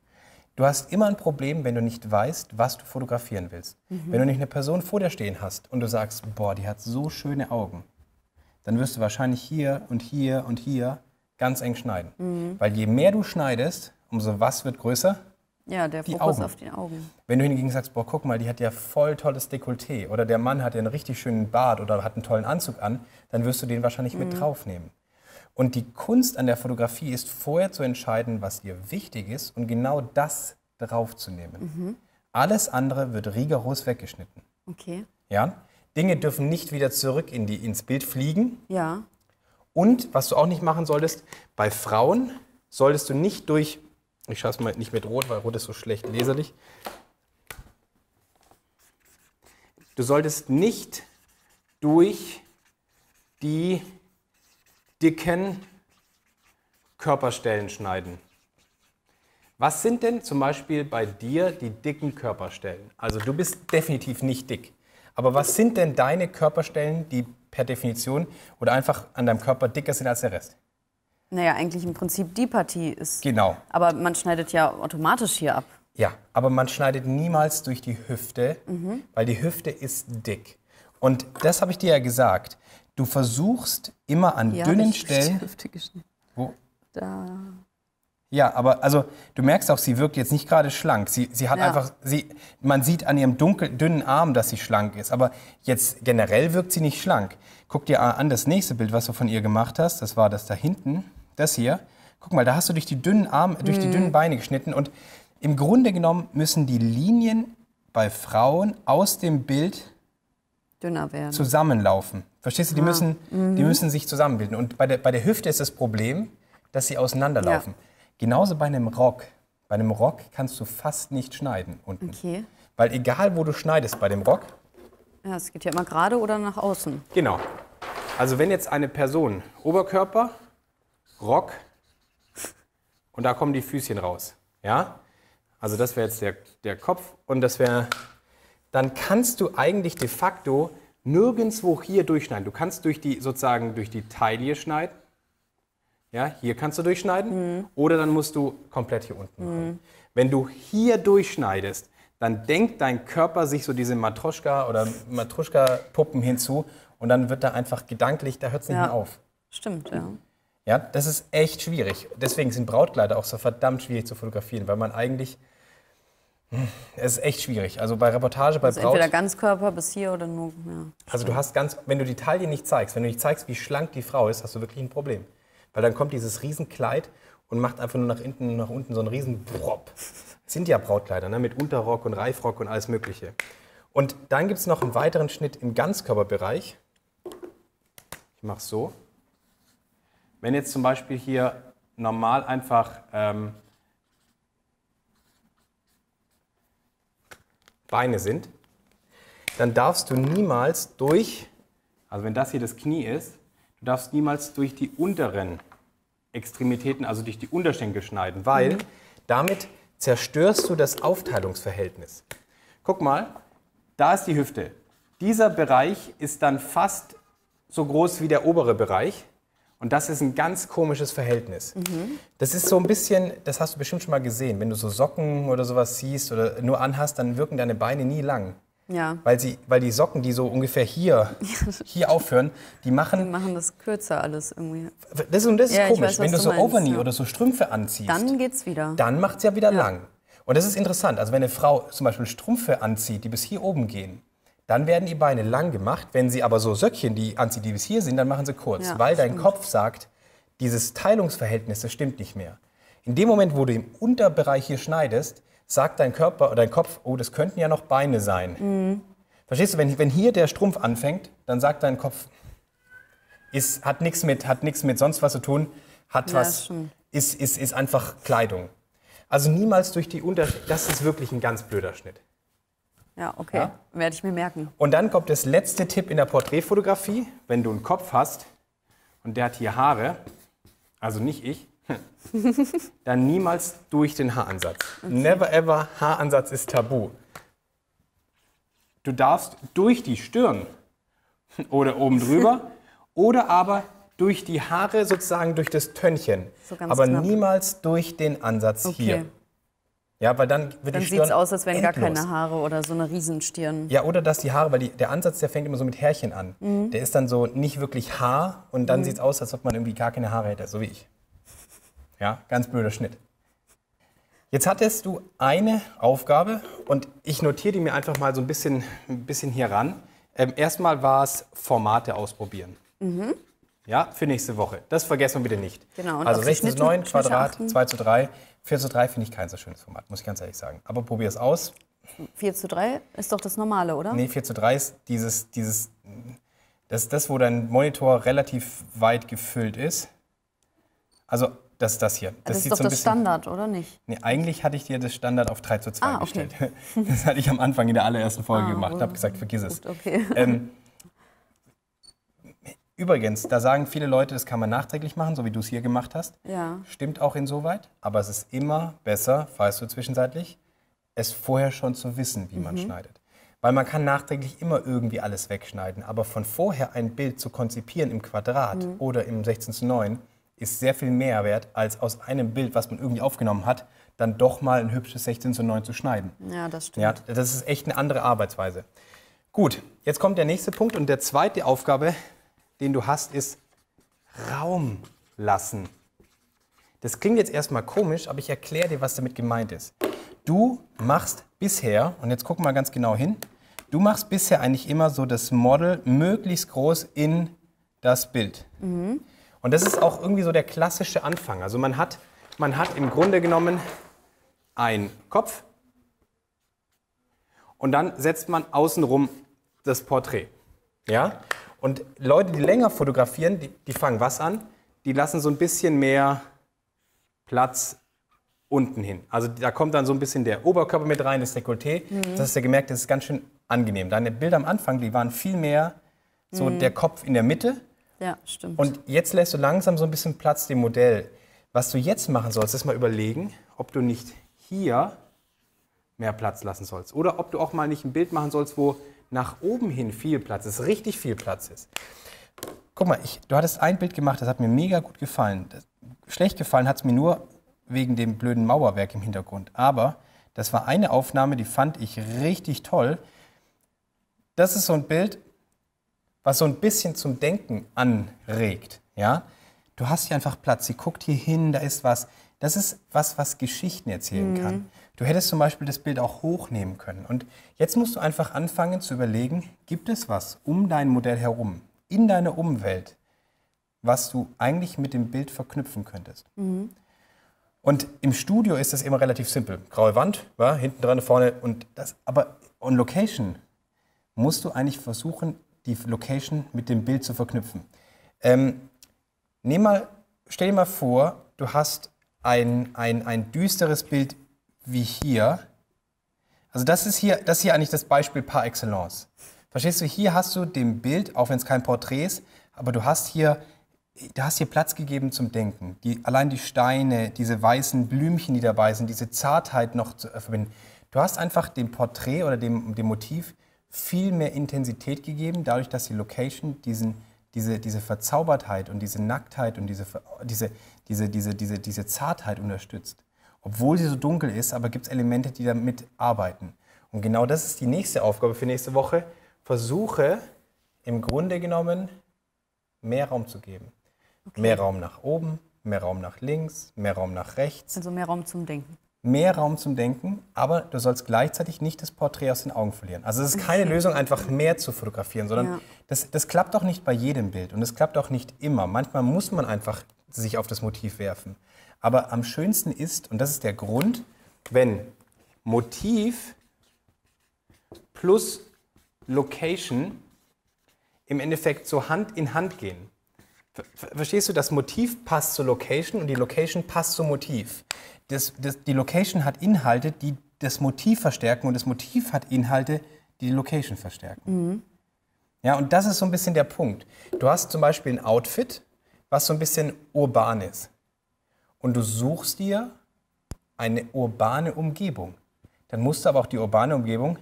Speaker 1: Du hast immer ein Problem, wenn du nicht weißt, was du fotografieren willst. Mhm. Wenn du nicht eine Person vor dir stehen hast und du sagst, boah, die hat so schöne Augen, dann wirst du wahrscheinlich hier und hier und hier ganz eng schneiden. Mhm. Weil je mehr du schneidest, umso was wird größer?
Speaker 2: Ja, der die Fokus Augen. auf die Augen.
Speaker 1: Wenn du hingegen sagst, boah, guck mal, die hat ja voll tolles Dekolleté oder der Mann hat ja einen richtig schönen Bart oder hat einen tollen Anzug an, dann wirst du den wahrscheinlich mhm. mit draufnehmen. Und die Kunst an der Fotografie ist vorher zu entscheiden, was ihr wichtig ist und genau das draufzunehmen. Mhm. Alles andere wird rigoros weggeschnitten. Okay. Ja? Dinge dürfen nicht wieder zurück in die, ins Bild fliegen. Ja. Und was du auch nicht machen solltest, bei Frauen solltest du nicht durch, ich schaue es mal nicht mit Rot, weil Rot ist so schlecht leserlich, du solltest nicht durch die kennen Körperstellen schneiden. Was sind denn zum Beispiel bei dir die dicken Körperstellen? Also du bist definitiv nicht dick. Aber was sind denn deine Körperstellen, die per Definition oder einfach an deinem Körper dicker sind als der Rest?
Speaker 2: Naja, eigentlich im Prinzip die Partie ist. Genau. Aber man schneidet ja automatisch hier ab.
Speaker 1: Ja, aber man schneidet niemals durch die Hüfte, mhm. weil die Hüfte ist dick. Und das habe ich dir ja gesagt du versuchst immer an ja, dünnen Stellen. (laughs) Ich Wo? Da. Ja, aber also du merkst auch, sie wirkt jetzt nicht gerade schlank. Sie, sie hat ja. einfach, sie, man sieht an ihrem dunkel, dünnen Arm, dass sie schlank ist. Aber jetzt generell wirkt sie nicht schlank. Guck dir an das nächste Bild, was du von ihr gemacht hast. Das war das da hinten, das hier. Guck mal, da hast du durch die dünnen Arme, durch mhm. die hm. dünnen Beine geschnitten. Und im Grunde genommen müssen die
Speaker 2: Linien
Speaker 1: bei Frauen aus dem Bild zusammenlaufen. Verstehst du, die ah. müssen, die mhm. müssen sich zusammenbilden. Und bei der, bei der Hüfte ist das Problem, dass sie auseinanderlaufen. Ja. Genauso bei einem Rock. Bei einem Rock kannst du fast nicht schneiden unten. Okay. Weil egal, wo du schneidest bei dem Rock.
Speaker 2: Ja, es geht ja immer gerade oder nach außen.
Speaker 1: Genau. Also wenn jetzt eine Person Oberkörper, Rock und da kommen die Füßchen raus. Ja? Also das wäre jetzt der, der Kopf und das wäre... Dann kannst du eigentlich de facto nirgendwo hier durchschneiden. Du kannst durch die sozusagen durch die Taille schneiden. Ja, hier kannst du durchschneiden. Mhm. Oder dann musst du komplett hier unten machen. Mhm. Wenn du hier durchschneidest, dann denkt dein Körper sich so diese Matroschka oder Matroschka-Puppen hinzu und dann wird da einfach gedanklich, da hört es nicht ja. mehr auf. Stimmt, ja. Ja, das ist echt schwierig. Deswegen sind Brautkleider auch so verdammt schwierig zu fotografieren, weil man eigentlich es ist echt schwierig. Also bei Reportage, bei also Braut... Entweder
Speaker 2: Ganzkörper bis hier oder nur... Ja. Also du hast
Speaker 1: ganz... Wenn du die Taille nicht zeigst, wenn du nicht zeigst, wie schlank die Frau ist, hast du wirklich ein Problem. Weil dann kommt dieses Riesenkleid und macht einfach nur nach hinten, und nach unten so einen riesen Das sind ja Brautkleider, ne? mit Unterrock und Reifrock und alles mögliche. Und dann gibt es noch einen weiteren Schnitt im Ganzkörperbereich. Ich mache so. Wenn jetzt zum Beispiel hier normal einfach... Ähm, Beine sind, dann darfst du niemals durch, also wenn das hier das Knie ist, du darfst niemals durch die unteren Extremitäten, also durch die Unterschenkel schneiden, weil mhm. damit zerstörst du das Aufteilungsverhältnis. Guck mal, da ist die Hüfte. Dieser Bereich ist dann fast so groß wie der obere Bereich. Und das ist ein ganz komisches Verhältnis. Mhm. Das ist so ein bisschen, das hast du bestimmt schon mal gesehen, wenn du so Socken oder sowas siehst oder nur anhast, dann wirken deine Beine nie lang. Ja. Weil, sie, weil die Socken, die so ungefähr hier, (laughs) hier aufhören, die machen. Die machen das
Speaker 2: kürzer alles irgendwie.
Speaker 1: Das, und das ist ja, komisch. Weiß, wenn du, so Overknee ja. oder so Strümpfe anziehst.
Speaker 2: Dann geht's wieder.
Speaker 1: Dann macht's ja wieder ja. lang. Und das ist interessant. Also, wenn eine Frau zum Beispiel Strümpfe anzieht, die bis hier oben gehen, dann werden die Beine lang gemacht. Wenn sie aber so Söckchen, die anzidivis hier sind, dann machen sie kurz, ja, weil dein stimmt. Kopf sagt, dieses Teilungsverhältnis, das stimmt nicht mehr. In dem Moment, wo du im Unterbereich hier schneidest, sagt dein Körper oder dein Kopf, oh, das könnten ja noch Beine sein. Mhm. Verstehst du, wenn, wenn hier der Strumpf anfängt, dann sagt dein Kopf, ist, hat nichts mit, mit sonst was zu tun, hat ja, was, ist, ist, ist einfach Kleidung. Also niemals durch die Unterschied. Das ist wirklich ein ganz blöder Schnitt.
Speaker 2: Ja, okay. Ja? Werde ich mir merken.
Speaker 1: Und dann kommt das letzte Tipp in der Porträtfotografie. Wenn du einen Kopf hast und der hat hier Haare, also nicht ich, (laughs) dann niemals durch den Haaransatz. Okay. Never ever Haaransatz ist tabu. Du darfst durch die Stirn oder oben drüber (laughs) oder aber durch die Haare sozusagen durch das Tönnchen, so aber knapp. niemals durch den Ansatz okay. hier. Ja, weil dann wird dann die Stirn sieht's aus, als wären endlos. gar keine
Speaker 2: Haare oder so eine Riesenstirn.
Speaker 1: Ja, oder dass die Haare, weil die, der Ansatz, der fängt immer so mit Härchen an. Mhm. Der ist dann so nicht wirklich Haar und dann mhm. es aus, als ob man irgendwie gar keine Haare hätte, so wie ich. Ja, ganz blöder Schnitt. Jetzt hattest du eine Aufgabe und ich notiere die mir einfach mal so ein bisschen, ein bisschen hier ran. Ähm, erstmal war es Formate ausprobieren. Mhm. Ja, für nächste Woche. Das vergessen wir bitte nicht. Genau. und also 6 zu 9, Quadrat, 2 zu 3. 4 zu 3 finde ich kein so schönes Format, muss ich ganz ehrlich sagen. Aber probier es aus.
Speaker 2: 4 zu 3 ist doch das Normale, oder? Nee,
Speaker 1: 4 zu 3 ist dieses, dieses, das ist das, wo dein Monitor relativ weit gefüllt ist. Also das das hier. Das, das ist doch so das
Speaker 2: Standard, oder nicht?
Speaker 1: Nee, eigentlich hatte ich dir das Standard auf 3 zu 2 ah, okay. gestellt. (laughs) Das hatte ich am Anfang in der allerersten Folge ah, gemacht, habe gesagt, vergiss es. Gut, okay. Ähm, Übrigens, da sagen viele Leute, das kann man nachträglich machen, so wie du es hier gemacht hast. Ja. Stimmt auch insoweit, aber es ist immer besser, falls du zwischenzeitlich, es vorher schon zu wissen, wie man mhm. schneidet. Weil man kann nachträglich immer irgendwie alles wegschneiden, aber von vorher ein Bild zu konzipieren im Quadrat mhm. oder im 16 zu 9 ist sehr viel mehr wert, als aus einem Bild, was man irgendwie aufgenommen hat, dann doch mal ein hübsches 16 zu 9 zu schneiden.
Speaker 2: Ja, das stimmt. Ja, das ist
Speaker 1: echt eine andere Arbeitsweise. Gut, jetzt kommt der nächste Punkt und der zweite Aufgabe den du hast, ist Raum lassen. Das klingt jetzt erstmal komisch, aber ich erkläre dir, was damit gemeint ist. Du machst bisher, und jetzt guck mal ganz genau hin, du machst bisher eigentlich immer so das Model möglichst groß in das Bild. Mhm. Und das ist auch irgendwie so der klassische Anfang. Also man hat, man hat im Grunde genommen einen Kopf und dann setzt man außenrum das Porträt. Ja? Und Leute, die länger fotografieren, die, die fangen was an? Die lassen so ein bisschen mehr Platz unten hin. Also da kommt dann so ein bisschen der Oberkörper mit rein, das Dekolleté. Mhm. Das hast du ja gemerkt, das ist ganz schön angenehm. Deine Bilder am Anfang, die waren viel mehr so mhm. der Kopf in der Mitte.
Speaker 2: Ja, stimmt. Und
Speaker 1: jetzt lässt du langsam so ein bisschen Platz dem Modell. Was du jetzt machen sollst, ist mal überlegen, ob du nicht hier mehr Platz lassen sollst. Oder ob du auch mal nicht ein Bild machen sollst, wo nach oben hin viel Platz ist, richtig viel Platz ist. Guck mal, ich, du hattest ein Bild gemacht, das hat mir mega gut gefallen. Das, schlecht gefallen hat es mir nur wegen dem blöden Mauerwerk im Hintergrund. Aber das war eine Aufnahme, die fand ich richtig toll. Das ist so ein Bild, was so ein bisschen zum Denken anregt. Ja? Du hast hier einfach Platz, sie guckt hier hin, da ist was. Das ist was, was Geschichten erzählen mhm. kann. Du hättest zum Beispiel das Bild auch hochnehmen können. Und jetzt musst du einfach anfangen zu überlegen, gibt es was um dein Modell herum, in deiner Umwelt, was du eigentlich mit dem Bild verknüpfen könntest. Mhm. Und im Studio ist das immer relativ simpel. Graue Wand, ja, hinten dran, vorne und das. Aber on Location musst du eigentlich versuchen, die Location mit dem Bild zu verknüpfen. Ähm, nehm mal, stell dir mal vor, du hast ein, ein, ein düsteres Bild wie hier. Also das ist hier, das ist hier eigentlich das Beispiel par excellence. Verstehst du, hier hast du dem Bild, auch wenn es kein Porträt ist, aber du hast hier, du hast hier Platz gegeben zum Denken. Die, allein die Steine, diese weißen Blümchen, die dabei sind, diese Zartheit noch zu verbinden. Du hast einfach dem Porträt oder dem, dem Motiv viel mehr Intensität gegeben, dadurch, dass die Location diesen, diese, diese Verzaubertheit und diese Nacktheit und diese, diese, diese, diese, diese, diese Zartheit unterstützt obwohl sie so dunkel ist, aber gibt es Elemente, die damit arbeiten. Und genau das ist die nächste Aufgabe für nächste Woche. Versuche im Grunde genommen mehr Raum zu geben. Okay. Mehr Raum nach oben, mehr Raum nach links, mehr Raum nach rechts. Also mehr Raum zum Denken. Mehr Raum zum Denken, aber du sollst gleichzeitig nicht das Porträt aus den Augen verlieren. Also es ist keine Lösung, einfach mehr zu fotografieren, sondern ja. das, das klappt auch nicht bei jedem Bild und es klappt auch nicht immer. Manchmal muss man einfach sich auf das Motiv werfen. Aber am schönsten ist, und das ist der Grund, wenn Motiv plus Location im Endeffekt so Hand in Hand gehen. Verstehst du, das Motiv passt zur Location und die Location passt zum Motiv. Das, das, die Location hat Inhalte, die das Motiv verstärken und das Motiv hat Inhalte, die die Location verstärken. Mhm. Ja, und das ist so ein bisschen der Punkt. Du hast zum Beispiel ein Outfit, was so ein bisschen urban ist und du suchst dir eine urbane Umgebung, dann musst du aber auch die urbane Umgebung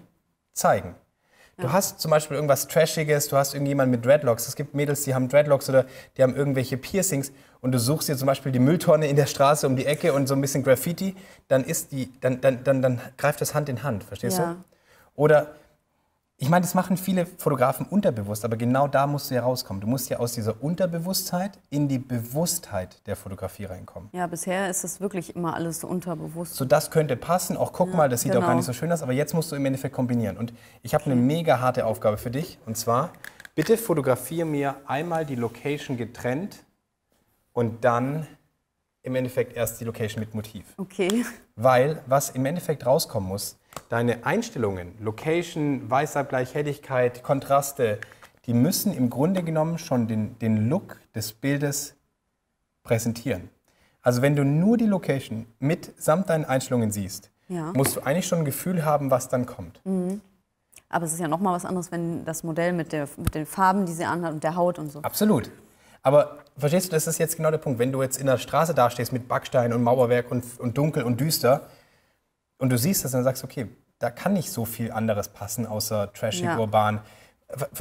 Speaker 1: zeigen. Du ja. hast zum Beispiel irgendwas Trashiges, du hast irgendjemanden mit Dreadlocks. Es gibt Mädels, die haben Dreadlocks oder die haben irgendwelche Piercings und du suchst dir zum Beispiel die Mülltonne in der Straße um die Ecke und so ein bisschen Graffiti, dann ist die, dann, dann, dann, dann greift das Hand in Hand, verstehst ja. du? Oder ich meine, das machen viele Fotografen unterbewusst, aber genau da musst du ja rauskommen. Du musst ja aus dieser Unterbewusstheit in die Bewusstheit der Fotografie reinkommen.
Speaker 2: Ja, bisher ist es wirklich immer alles unterbewusst.
Speaker 1: So, das könnte passen. Auch guck ja, mal, das sieht genau. auch gar genau. nicht so schön aus, aber jetzt musst du im Endeffekt kombinieren. Und ich habe okay. eine mega harte Aufgabe für dich. Und zwar, bitte fotografiere mir einmal die Location getrennt und dann im Endeffekt erst die Location mit Motiv. Okay. Weil, was im Endeffekt rauskommen muss, deine Einstellungen, Location, Weißabgleich, Helligkeit, Kontraste, die müssen im Grunde genommen schon den, den Look des Bildes präsentieren. Also wenn du nur die Location mit samt deinen Einstellungen siehst, ja. musst du eigentlich schon ein Gefühl haben, was dann kommt.
Speaker 2: Mhm. Aber es ist ja noch mal was anderes, wenn das Modell mit, der, mit den Farben, die sie anhat und der Haut und so.
Speaker 1: Absolut. Aber verstehst du, das ist jetzt genau der Punkt. Wenn du jetzt in der Straße dastehst mit Backstein und Mauerwerk und, und dunkel und düster, und du siehst das und dann sagst, okay, da kann nicht so viel anderes passen, außer trashig, ja. urban.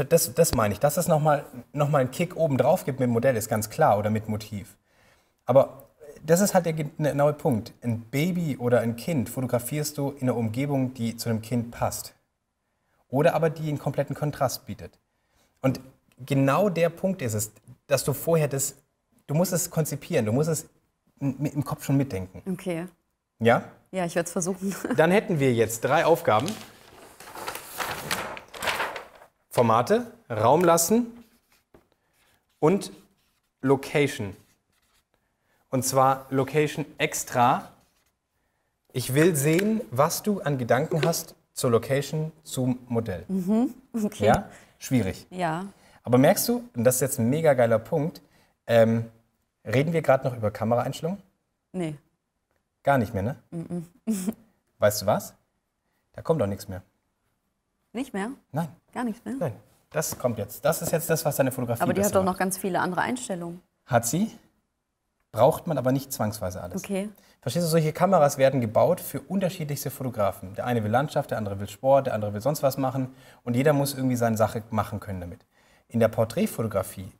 Speaker 1: Das, das meine ich, dass es nochmal noch mal einen Kick oben drauf gibt mit Modell, ist ganz klar, oder mit Motiv. Aber das ist halt der genaue ne, Punkt. Ein Baby oder ein Kind fotografierst du in einer Umgebung, die zu einem Kind passt. Oder aber die einen kompletten Kontrast bietet. Und genau der Punkt ist es, dass du vorher das, du musst es konzipieren, du musst es im Kopf schon mitdenken. Okay. Ja?
Speaker 2: Ja, ich werde es versuchen.
Speaker 1: (laughs) Dann hätten wir jetzt drei Aufgaben. Formate, Raum lassen und Location. Und zwar Location extra. Ich will sehen, was du an Gedanken hast zur Location, zum Modell.
Speaker 2: Mhm, okay. Ja? Schwierig. Ja.
Speaker 1: Aber merkst du, und das ist jetzt ein mega geiler Punkt, ähm, reden wir gerade noch über Kameraeinstellungen? Nee. Gar nicht mehr, ne? (laughs) Weißt du was? Da kommt doch nichts mehr. Nicht mehr? Nein. Gar nichts mehr? Nein. Das kommt jetzt. Das ist jetzt das, was deine Fotografie Aber die hat doch
Speaker 2: noch ganz viele andere Einstellungen.
Speaker 1: Hat sie? Braucht man aber nicht zwangsweise alles. Okay. Verstehst du, solche Kameras werden gebaut für unterschiedlichste Fotografen. Der eine will Landschaft, der andere will Sport, der andere will sonst was machen. Und jeder muss irgendwie seine Sache machen können damit. In der Porträtfotografie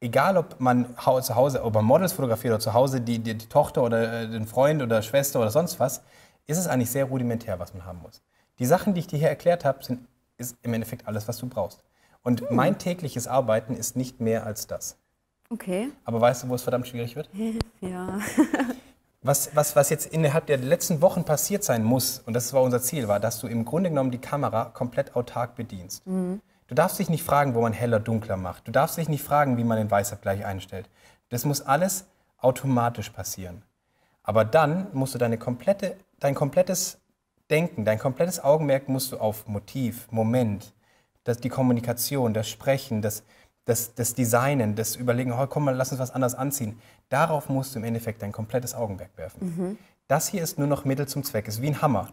Speaker 1: egal ob man zu Hause, ob man Models fotografiert oder zu Hause die, die, die, Tochter oder äh, den Freund oder Schwester oder sonst was, ist es eigentlich sehr rudimentär, was man haben muss. Die Sachen, die ich dir hier erklärt habe, sind ist im Endeffekt alles, was du brauchst. Und hm. mein tägliches Arbeiten ist nicht mehr als das. Okay. Aber weißt du, wo es verdammt schwierig wird? Ja. (laughs) was, was, was jetzt innerhalb der letzten Wochen passiert sein muss, und das war unser Ziel, war, dass du im Grunde genommen die Kamera komplett autark bedienst. Mhm. Du darfst dich nicht fragen, wo man heller, dunkler macht. Du darfst dich nicht fragen, wie man den Weißabgleich einstellt. Das muss alles automatisch passieren. Aber dann musst du deine komplette, dein komplettes Denken, dein komplettes Augenmerk musst du auf Motiv, Moment, das, die Kommunikation, das Sprechen, das, das, das Designen, das Überlegen, oh, komm mal, lass uns was anders anziehen. Darauf musst du im Endeffekt dein komplettes Augenmerk werfen. Mhm. Das hier ist nur noch Mittel zum Zweck, ist wie ein Hammer.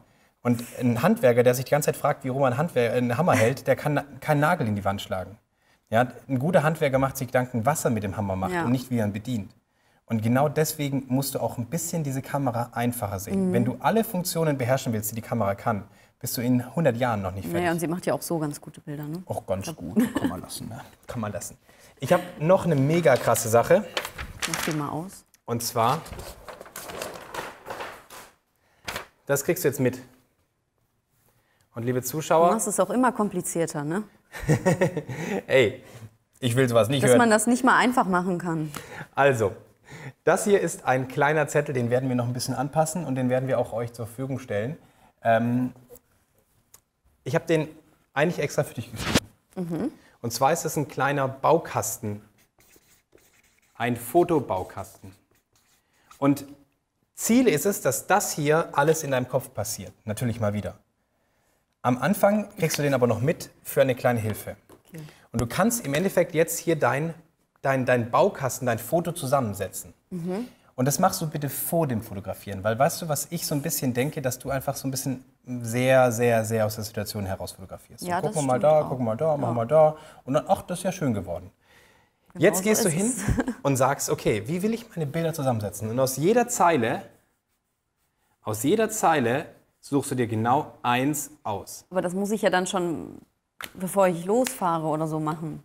Speaker 1: Und ein Handwerker, der sich die ganze Zeit fragt, wie Roman Handwer einen Hammer hält, der kann keinen Nagel in die Wand schlagen. Ja, ein guter Handwerker macht sich Gedanken, was er mit dem Hammer macht ja. und nicht, wie er ihn bedient. Und genau deswegen musst du auch ein bisschen diese Kamera einfacher sehen. Mhm. Wenn du alle Funktionen beherrschen willst, die die Kamera kann, bist du in 100 Jahren noch nicht fertig. Naja,
Speaker 2: und sie macht ja auch so ganz gute Bilder, ne?
Speaker 1: Auch ganz gut, (laughs) kann man lassen. Ne? Kann man lassen. Ich habe noch eine mega krasse Sache.
Speaker 2: Mach die mal aus.
Speaker 1: Und zwar, das kriegst du jetzt mit. Und liebe
Speaker 2: Zuschauer. Du machst es auch immer komplizierter, ne?
Speaker 1: (laughs) Ey, ich will sowas nicht Dass hören. Dass man
Speaker 2: das nicht mal einfach machen kann.
Speaker 1: Also, das hier ist ein kleiner Zettel, den werden wir noch ein bisschen anpassen und den werden wir auch euch zur Verfügung stellen. Ähm, ich habe den eigentlich extra für dich geschrieben. Mhm. Und zwar ist es ein kleiner Baukasten, ein Fotobaukasten. Und Ziel ist es, dass das hier alles in deinem Kopf passiert. Natürlich mal wieder. Am Anfang kriegst du den aber noch mit für eine kleine Hilfe. Okay. Und du kannst im Endeffekt jetzt hier dein, dein, dein Baukasten, dein Foto zusammensetzen. Mhm. Und das machst du bitte vor dem Fotografieren, weil weißt du, was ich so ein bisschen denke, dass du einfach so ein bisschen sehr, sehr, sehr aus der Situation heraus fotografierst. Ja, so, guck mal da, auch. guck mal da, ja. mach mal da. Und dann, ach, das ist ja schön geworden.
Speaker 2: Genau Jetzt gehst so du hin
Speaker 1: (laughs) und sagst, okay, wie will ich meine Bilder zusammensetzen? Und aus jeder Zeile, aus jeder Zeile suchst du dir genau eins aus.
Speaker 2: Aber das muss ich ja dann schon, bevor ich losfahre oder so machen.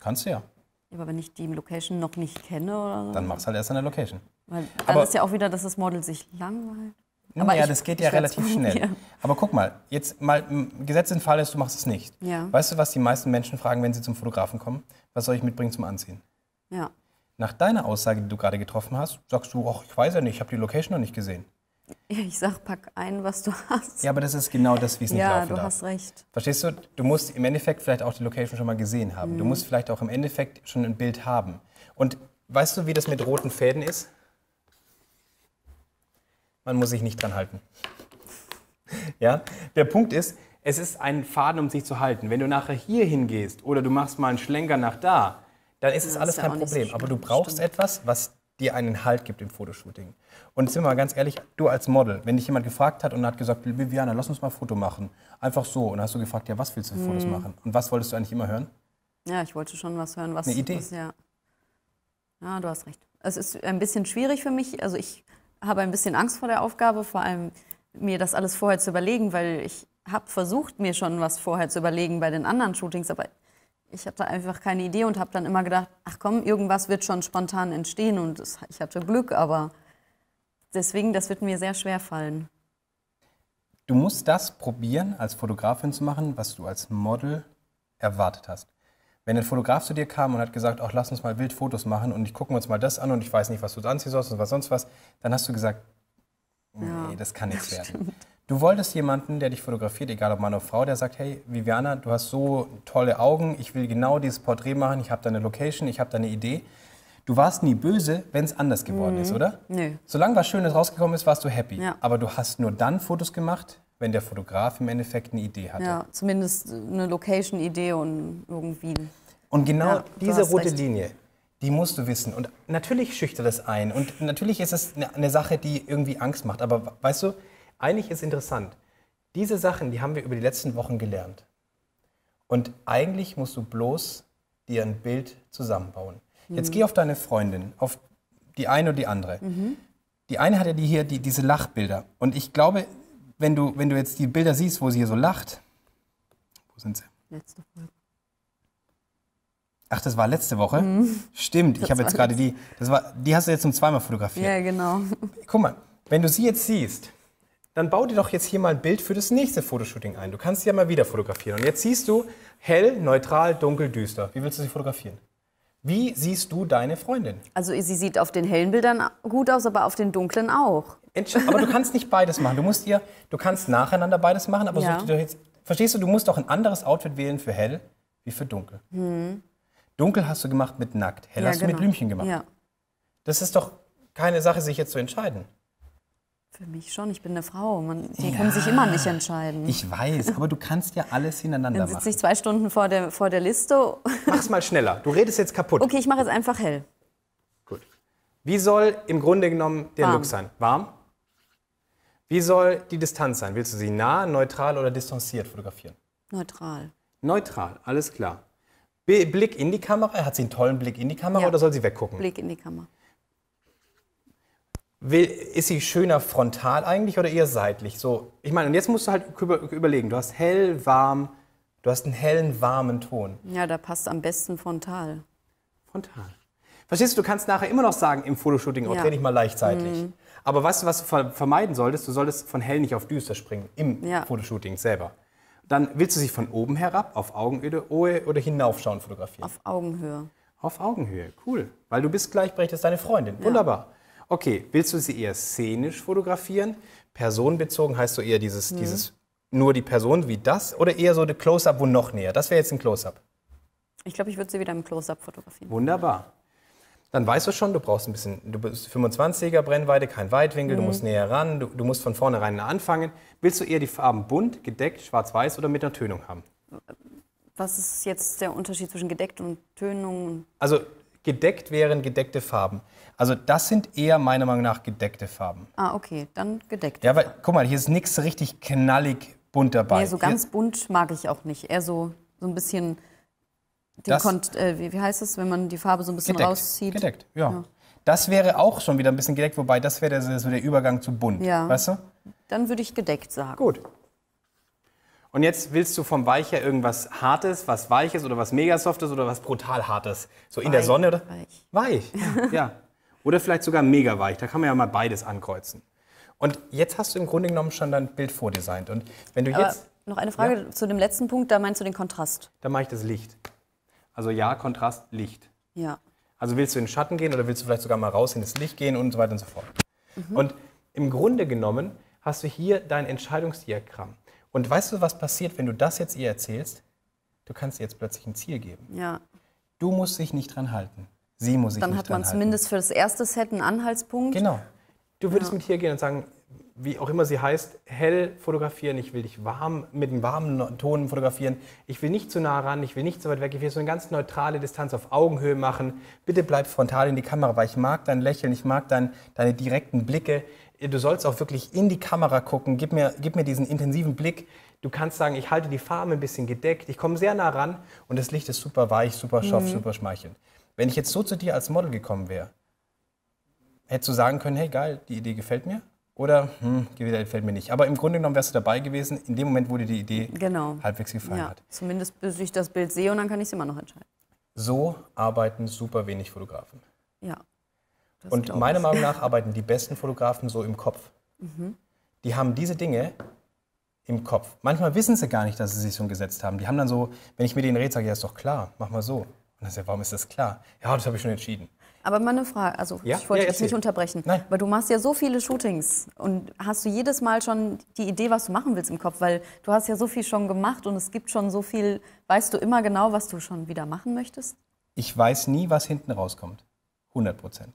Speaker 2: Kannst du ja. Aber wenn ich die Location noch nicht kenne oder so. Dann mach's halt erst an der Location. Weil dann Aber ist ja auch wieder, dass das Model sich langweilt. Aber ja, ich, das geht ja relativ schnell.
Speaker 1: Aber guck mal, jetzt mal Gesetz den Fall ist, du machst es nicht. Ja. Weißt du, was die meisten Menschen fragen, wenn sie zum Fotografen kommen? Was soll ich mitbringen zum Anziehen? Ja. Nach deiner Aussage, die du gerade getroffen hast, sagst du, ach, ich weiß ja nicht, ich habe die Location noch nicht gesehen.
Speaker 2: Ich sag, pack ein, was du hast.
Speaker 1: Ja, aber das ist genau das, wie es nicht ja, laufen Ja, du hast recht. Verstehst du? Du musst im Endeffekt vielleicht auch die Location schon mal gesehen haben. Mhm. Du musst vielleicht auch im Endeffekt schon ein Bild haben. Und weißt du, wie das mit roten Fäden ist? Man muss sich nicht dran halten. ja? Der Punkt ist, es ist ein Faden, um sich zu halten. Wenn du nachher hier hingehst oder du machst mal einen Schlenker nach da, dann ist es alles ist kein Problem. So Aber du brauchst Stimmt. etwas, was die einen Halt gibt im Fotoshooting. Und sind wir mal ganz ehrlich, du als Model, wenn dich jemand gefragt hat und hat gesagt, Viviana, lass uns mal ein Foto machen, einfach so, und dann hast du gefragt, ja, was willst du für Fotos mhm. machen? Und was wolltest du eigentlich immer hören?
Speaker 2: Ja, ich wollte schon was hören, was. Eine Idee. Was, ja. ja, du hast recht. Es ist ein bisschen schwierig für mich. Also ich habe ein bisschen Angst vor der Aufgabe, vor allem mir das alles vorher zu überlegen, weil ich habe versucht, mir schon was vorher zu überlegen bei den anderen Shootings, aber ich hatte einfach keine Idee und habe dann immer gedacht, ach komm, irgendwas wird schon spontan entstehen und das, ich hatte Glück, aber deswegen, das wird mir sehr schwer fallen.
Speaker 1: Du musst das probieren, als Fotografin zu machen, was du als Model erwartet hast. Wenn ein Fotograf zu dir kam und hat gesagt, ach, lass uns mal wild Fotos machen und ich gucken uns mal das an und ich weiß nicht, was du anziehen sollst und was sonst was, dann hast du gesagt, nee, ja, das kann nichts (laughs) werden. Stimmt. Du wolltest jemanden, der dich fotografiert, egal ob Mann oder Frau, der sagt, hey Viviana, du hast so tolle Augen, ich will genau dieses Porträt machen, ich habe deine Location, ich habe deine Idee. Du warst nie böse, wenn es anders geworden mhm. ist, oder? Nö. Solange was Schönes rausgekommen ist, warst du happy. Ja. Aber du hast nur dann Fotos gemacht, wenn der Fotograf im Endeffekt eine Idee hatte. Ja,
Speaker 2: zumindest eine Location-Idee und irgendwie. Und genau ja, diese rote recht.
Speaker 1: Linie, die musst du wissen. Und natürlich schüchtert das ein. Und natürlich ist es ne, eine Sache, die irgendwie Angst macht. Aber weißt du, eigentlich ist interessant, diese Sachen, die haben wir über die letzten Wochen gelernt. Und eigentlich musst du bloß dir ein Bild zusammenbauen. Mhm. Jetzt geh auf deine Freundin, auf die eine oder die andere. Mhm. Die eine hat ja die hier die, diese Lachbilder. Und ich glaube, wenn du, wenn du jetzt die Bilder siehst, wo sie hier so lacht, wo sind sie? Letzte Woche. Ach, das war letzte Woche? Mhm. Stimmt, das ich habe jetzt gerade die, das war, die hast du jetzt zum zweimal fotografiert. Ja, genau. Guck mal, wenn du sie jetzt siehst, dann bau dir doch jetzt hier mal ein Bild für das nächste Fotoshooting ein. Du kannst ja mal wieder fotografieren. Und jetzt siehst du hell, neutral, dunkel, düster. Wie willst du sie fotografieren? Wie siehst du deine Freundin?
Speaker 2: Also sie sieht auf den hellen Bildern gut aus, aber auf den dunklen auch.
Speaker 1: Aber du kannst nicht beides machen. Du musst ihr, du kannst nacheinander beides machen, aber ja. jetzt, verstehst du, du musst doch ein anderes Outfit wählen für hell wie für dunkel. Hm. Dunkel hast du gemacht mit nackt, hell ja, hast genau. du mit genau. Blümchen gemacht. Ja. Das ist doch keine Sache, sich jetzt zu entscheiden.
Speaker 2: Für mich schon, ich bin eine Frau. Man, die ja, können sich immer nicht entscheiden.
Speaker 1: Ich weiß, aber du kannst ja alles hintereinander machen. Dann sitze ich
Speaker 2: zwei Stunden vor der, vor der Liste.
Speaker 1: Mach's mal schneller, du redest jetzt kaputt.
Speaker 2: Okay, ich mache es einfach hell.
Speaker 1: Gut. Wie soll im Grunde genommen der Warm. Look sein? Warm? Wie soll die Distanz sein? Willst du sie nah, neutral oder distanziert fotografieren? Neutral. Neutral, alles klar. Blick in die Kamera, hat sie einen tollen Blick in die Kamera ja. oder soll sie weggucken?
Speaker 2: Blick in die Kamera.
Speaker 1: Will, ist sie schöner frontal eigentlich oder eher seitlich? So, ich meine, und jetzt musst du halt überlegen, du hast hell, warm, du hast einen hellen, warmen Ton.
Speaker 2: Ja, da passt am besten frontal. Frontal.
Speaker 1: Verstehst du, du kannst nachher immer noch sagen im Fotoshooting, oh, ja. dreh dich mal leicht seitlich. Mhm. Aber weißt du, was du vermeiden solltest? Du solltest von hell nicht auf düster springen im ja. Fotoshooting selber. Dann willst du sich von oben herab, auf Augenhöhe oder hinaufschauen fotografieren. Auf
Speaker 2: Augenhöhe.
Speaker 1: Auf Augenhöhe, cool. Weil du bist gleichberechtigt deine Freundin. Ja. Wunderbar. Okay, willst du sie eher szenisch fotografieren? Personenbezogen heißt so eher dieses, mhm. dieses nur die Person wie das oder eher so eine Close-up, wo noch näher? Das wäre jetzt ein Close-up.
Speaker 2: Ich glaube, ich würde sie wieder im Close-up fotografieren.
Speaker 1: Wunderbar. Dann weißt du schon, du brauchst ein bisschen, du bist 25er Brennweite, kein Weitwinkel, mhm. du musst näher ran, du, du musst von vornherein anfangen. Willst du eher die Farben bunt, gedeckt, schwarz-weiß oder mit einer Tönung haben?
Speaker 2: Was ist jetzt der Unterschied zwischen gedeckt und Tönung?
Speaker 1: Also Gedeckt wären gedeckte Farben. Also das sind eher meiner Meinung nach gedeckte Farben.
Speaker 2: Ah, okay, dann gedeckt. Ja,
Speaker 1: aber guck mal, hier ist nichts richtig knallig bunt dabei. Nee, so ganz hier
Speaker 2: bunt mag ich auch nicht. Eher so, so ein bisschen, äh, wie, wie, heißt das, wenn man die Farbe so ein bisschen gedeckt, rauszieht? Gedeckt,
Speaker 1: ja. ja. Das wäre auch schon wieder ein bisschen gedeckt, wobei das wäre so der Übergang
Speaker 2: zu bunt. Ja. Weißt du? Dann würde ich gedeckt sagen. Gut.
Speaker 1: Und jetzt willst du vom Weich her irgendwas Hartes, was Weiches oder was Megasoftes oder was brutal Hartes. So in der Sonne oder? Weich. Weich, ja. (laughs) ja. Oder vielleicht sogar mega weich. Da kann man ja mal beides ankreuzen. Und jetzt hast du im Grunde genommen schon dein Bild vordesignt. Und wenn du Aber jetzt.
Speaker 2: Noch eine Frage ja? zu dem letzten Punkt, da meinst du den Kontrast?
Speaker 1: Da mache ich das Licht. Also ja, Kontrast, Licht. Ja. Also willst du in den Schatten gehen oder willst du vielleicht sogar mal raus in das Licht gehen und so weiter und so fort. Mhm. Und im Grunde genommen hast du hier dein Entscheidungsdiagramm. Und weißt du, was passiert, wenn du das jetzt ihr erzählst? Du kannst ihr jetzt plötzlich ein Ziel geben. Ja. Du musst dich nicht dran halten. Sie muss sich Dann nicht hat man zumindest
Speaker 2: für das erste Set einen Anhaltspunkt. Genau.
Speaker 1: Du würdest ja. mit ihr gehen und sagen, wie auch immer sie heißt, hell fotografieren, ich will dich warm, mit einem warmen Ton fotografieren, ich will nicht zu nah ran, ich will nicht zu weit weg, ich will so eine ganz neutrale Distanz auf Augenhöhe machen, bitte bleib frontal in die Kamera, weil ich mag dein Lächeln, ich mag dein, deine direkten Blicke, du sollst auch wirklich in die Kamera gucken, gib mir, gib mir diesen intensiven Blick. Du kannst sagen, ich halte die Farbe ein bisschen gedeckt, ich komme sehr nah ran und das Licht ist super weich, super scharf, mhm. super schmeichelnd. Wenn ich jetzt so zu dir als Model gekommen wäre, hättest du sagen können, hey geil, die Idee gefällt mir? Oder, hm, gefällt mir nicht. Aber im Grunde genommen wärst du dabei gewesen, in dem Moment, wo dir die Idee genau. halbwegs gefallen ja. hat.
Speaker 2: Zumindest bis ich das Bild sehe und dann kann ich es immer noch entscheiden.
Speaker 1: So arbeiten super wenig Fotografen.
Speaker 2: Ja und meiner Meinung nach
Speaker 1: arbeiten die besten Fotografen so im Kopf. Mhm. Die haben diese Dinge im Kopf. Manchmal wissen sie gar nicht, dass sie sich so gesetzt haben. Die haben dann so, wenn ich mit denen rede, sage ich, ja, ist doch klar, mach mal so. Und dann sage ich, warum ist das klar? Ja, das habe ich schon entschieden.
Speaker 2: Aber mal eine Frage, also ja? ich wollte ja, jetzt nicht unterbrechen, Nein. weil du machst ja so viele Shootings und hast du jedes Mal schon die Idee, was du machen willst im Kopf, weil du hast ja so viel schon gemacht und es gibt schon so viel, weißt du immer genau, was du schon wieder machen möchtest?
Speaker 1: Ich weiß nie, was hinten rauskommt. 100 Prozent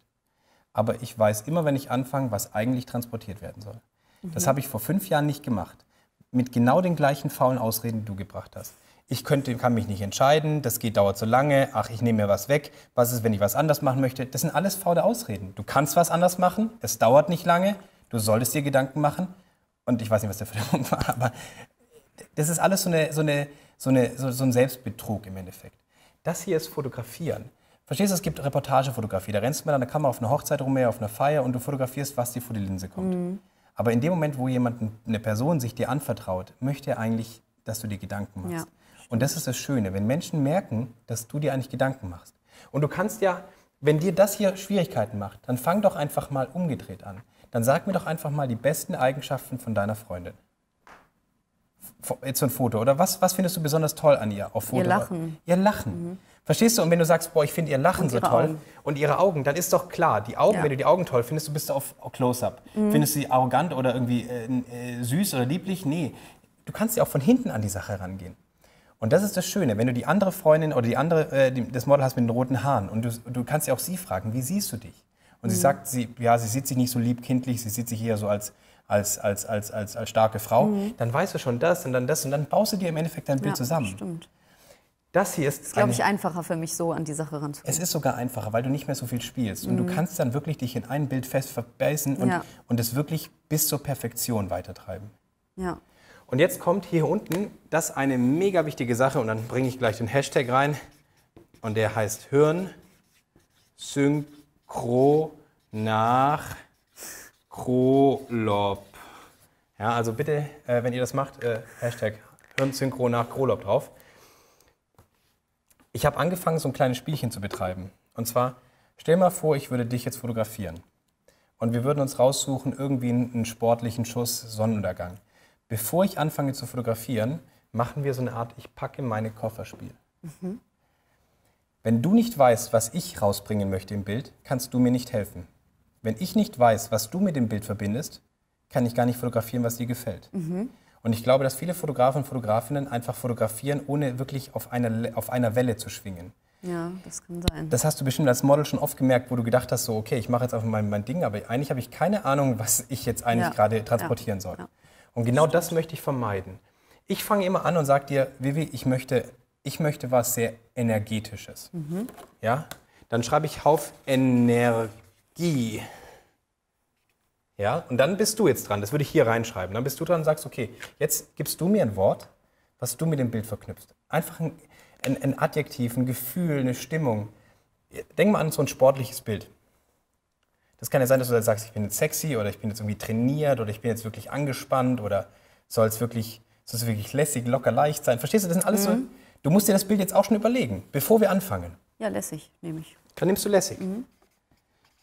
Speaker 1: aber ich weiß immer, wenn ich anfange, was eigentlich transportiert werden soll. Mhm. Das habe ich vor fünf Jahren nicht gemacht. Mit genau den gleichen faulen Ausreden, die du gebracht hast. Ich könnte, kann mich nicht entscheiden, das geht, dauert so lange, ach, ich nehme mir was weg, was ist, wenn ich was anders machen möchte? Das sind alles faule Ausreden. Du kannst was anders machen, es dauert nicht lange, du solltest dir Gedanken machen. Und ich weiß nicht, was der für war, (laughs) aber das ist alles so, eine, so, eine, so, eine, so, so ein Selbstbetrug im Endeffekt. Das hier ist Fotografieren. Verstehst du, es gibt Reportagefotografie. Da rennst du mit einer Kamera auf eine Hochzeit rum, auf eine Feier und du fotografierst, was dir vor die Linse kommt. Mhm. Aber in dem Moment, wo jemand, eine Person sich dir anvertraut, möchte er eigentlich, dass du dir Gedanken machst. Ja. Und das ist das Schöne, wenn Menschen merken, dass du dir eigentlich Gedanken machst. Und du kannst ja, wenn dir das hier Schwierigkeiten macht, dann fang doch einfach mal umgedreht an. Dann sag mir doch einfach mal die besten Eigenschaften von deiner Freundin jetzt ein Foto, oder? Was, was findest du besonders toll an ihr auf Foto? Ihr Lachen. Ihr Lachen. Mhm. Verstehst du? Und wenn du sagst, boah, ich finde ihr Lachen so toll Augen. und ihre Augen, dann ist doch klar, die Augen, ja. wenn du die Augen toll findest, du bist auf Close-Up. Mhm. Findest du sie arrogant oder irgendwie äh, äh, süß oder lieblich? Nee. Du kannst ja auch von hinten an die Sache rangehen. Und das ist das Schöne, wenn du die andere Freundin oder die andere, äh, die, das Model hast mit den roten Haaren und du, du kannst ja auch sie fragen, wie siehst du dich? Und mhm. sie sagt, sie, ja, sie sieht sich nicht so liebkindlich, sie sieht sich eher so als als, als, als, als, als starke Frau, mhm. dann weißt du schon das und dann das und dann baust du dir im Endeffekt dein Bild ja, zusammen. Stimmt. Das hier ist, ist glaube ich,
Speaker 2: einfacher für mich, so an die Sache ranzukommen. Es ist sogar
Speaker 1: einfacher, weil du nicht mehr so viel spielst. Mhm. Und du mhm. kannst dann wirklich dich in ein Bild fest verbeißen und, ja. und es wirklich bis zur Perfektion weitertreiben. Ja. Und jetzt kommt hier unten, das eine mega wichtige Sache, und dann bringe ich gleich den Hashtag rein. Und der heißt Hirn synchro nach Krolop. Ja, also bitte, äh, wenn ihr das macht, äh, Hashtag Hirnsynchron nach Krolop drauf. Ich habe angefangen, so ein kleines Spielchen zu betreiben. Und zwar, stell mal vor, ich würde dich jetzt fotografieren. Und wir würden uns raussuchen, irgendwie einen sportlichen Schuss, Sonnenuntergang. Bevor ich anfange zu fotografieren, machen wir so eine Art Ich packe meine Kofferspiel. Mhm. Wenn du nicht weißt, was ich rausbringen möchte im Bild, kannst du mir nicht helfen. Wenn ich nicht weiß, was du mit dem Bild verbindest, kann ich gar nicht fotografieren, was dir gefällt. Mhm. Und ich glaube, dass viele Fotografen und Fotografinnen einfach fotografieren, ohne wirklich auf einer, auf einer Welle zu schwingen.
Speaker 2: Ja, das kann sein. Das hast du
Speaker 1: bestimmt als Model schon oft gemerkt, wo du gedacht hast, so, okay, ich mache jetzt einfach mein, mein Ding, aber eigentlich habe ich keine Ahnung, was ich jetzt eigentlich ja. gerade transportieren ja. soll. Ja. Und genau das möchte ich vermeiden. Ich fange immer an und sage dir, Vivi, ich möchte, ich möchte was sehr Energetisches. Mhm. Ja? Dann schreibe ich auf Energie. Ja, und dann bist du jetzt dran. Das würde ich hier reinschreiben. Dann bist du dran und sagst, okay, jetzt gibst du mir ein Wort, was du mit dem Bild verknüpfst. Einfach ein, ein, ein Adjektiv, ein Gefühl, eine Stimmung. Denk mal an so ein sportliches Bild. Das kann ja sein, dass du dann sagst, ich bin jetzt sexy oder ich bin jetzt irgendwie trainiert oder ich bin jetzt wirklich angespannt oder soll es wirklich, soll es wirklich lässig, locker, leicht sein. Verstehst du, das sind alles mhm. so. Du musst dir das Bild jetzt auch schon überlegen, bevor wir anfangen.
Speaker 2: Ja, lässig nehme ich.
Speaker 1: Dann nimmst du lässig. Mhm.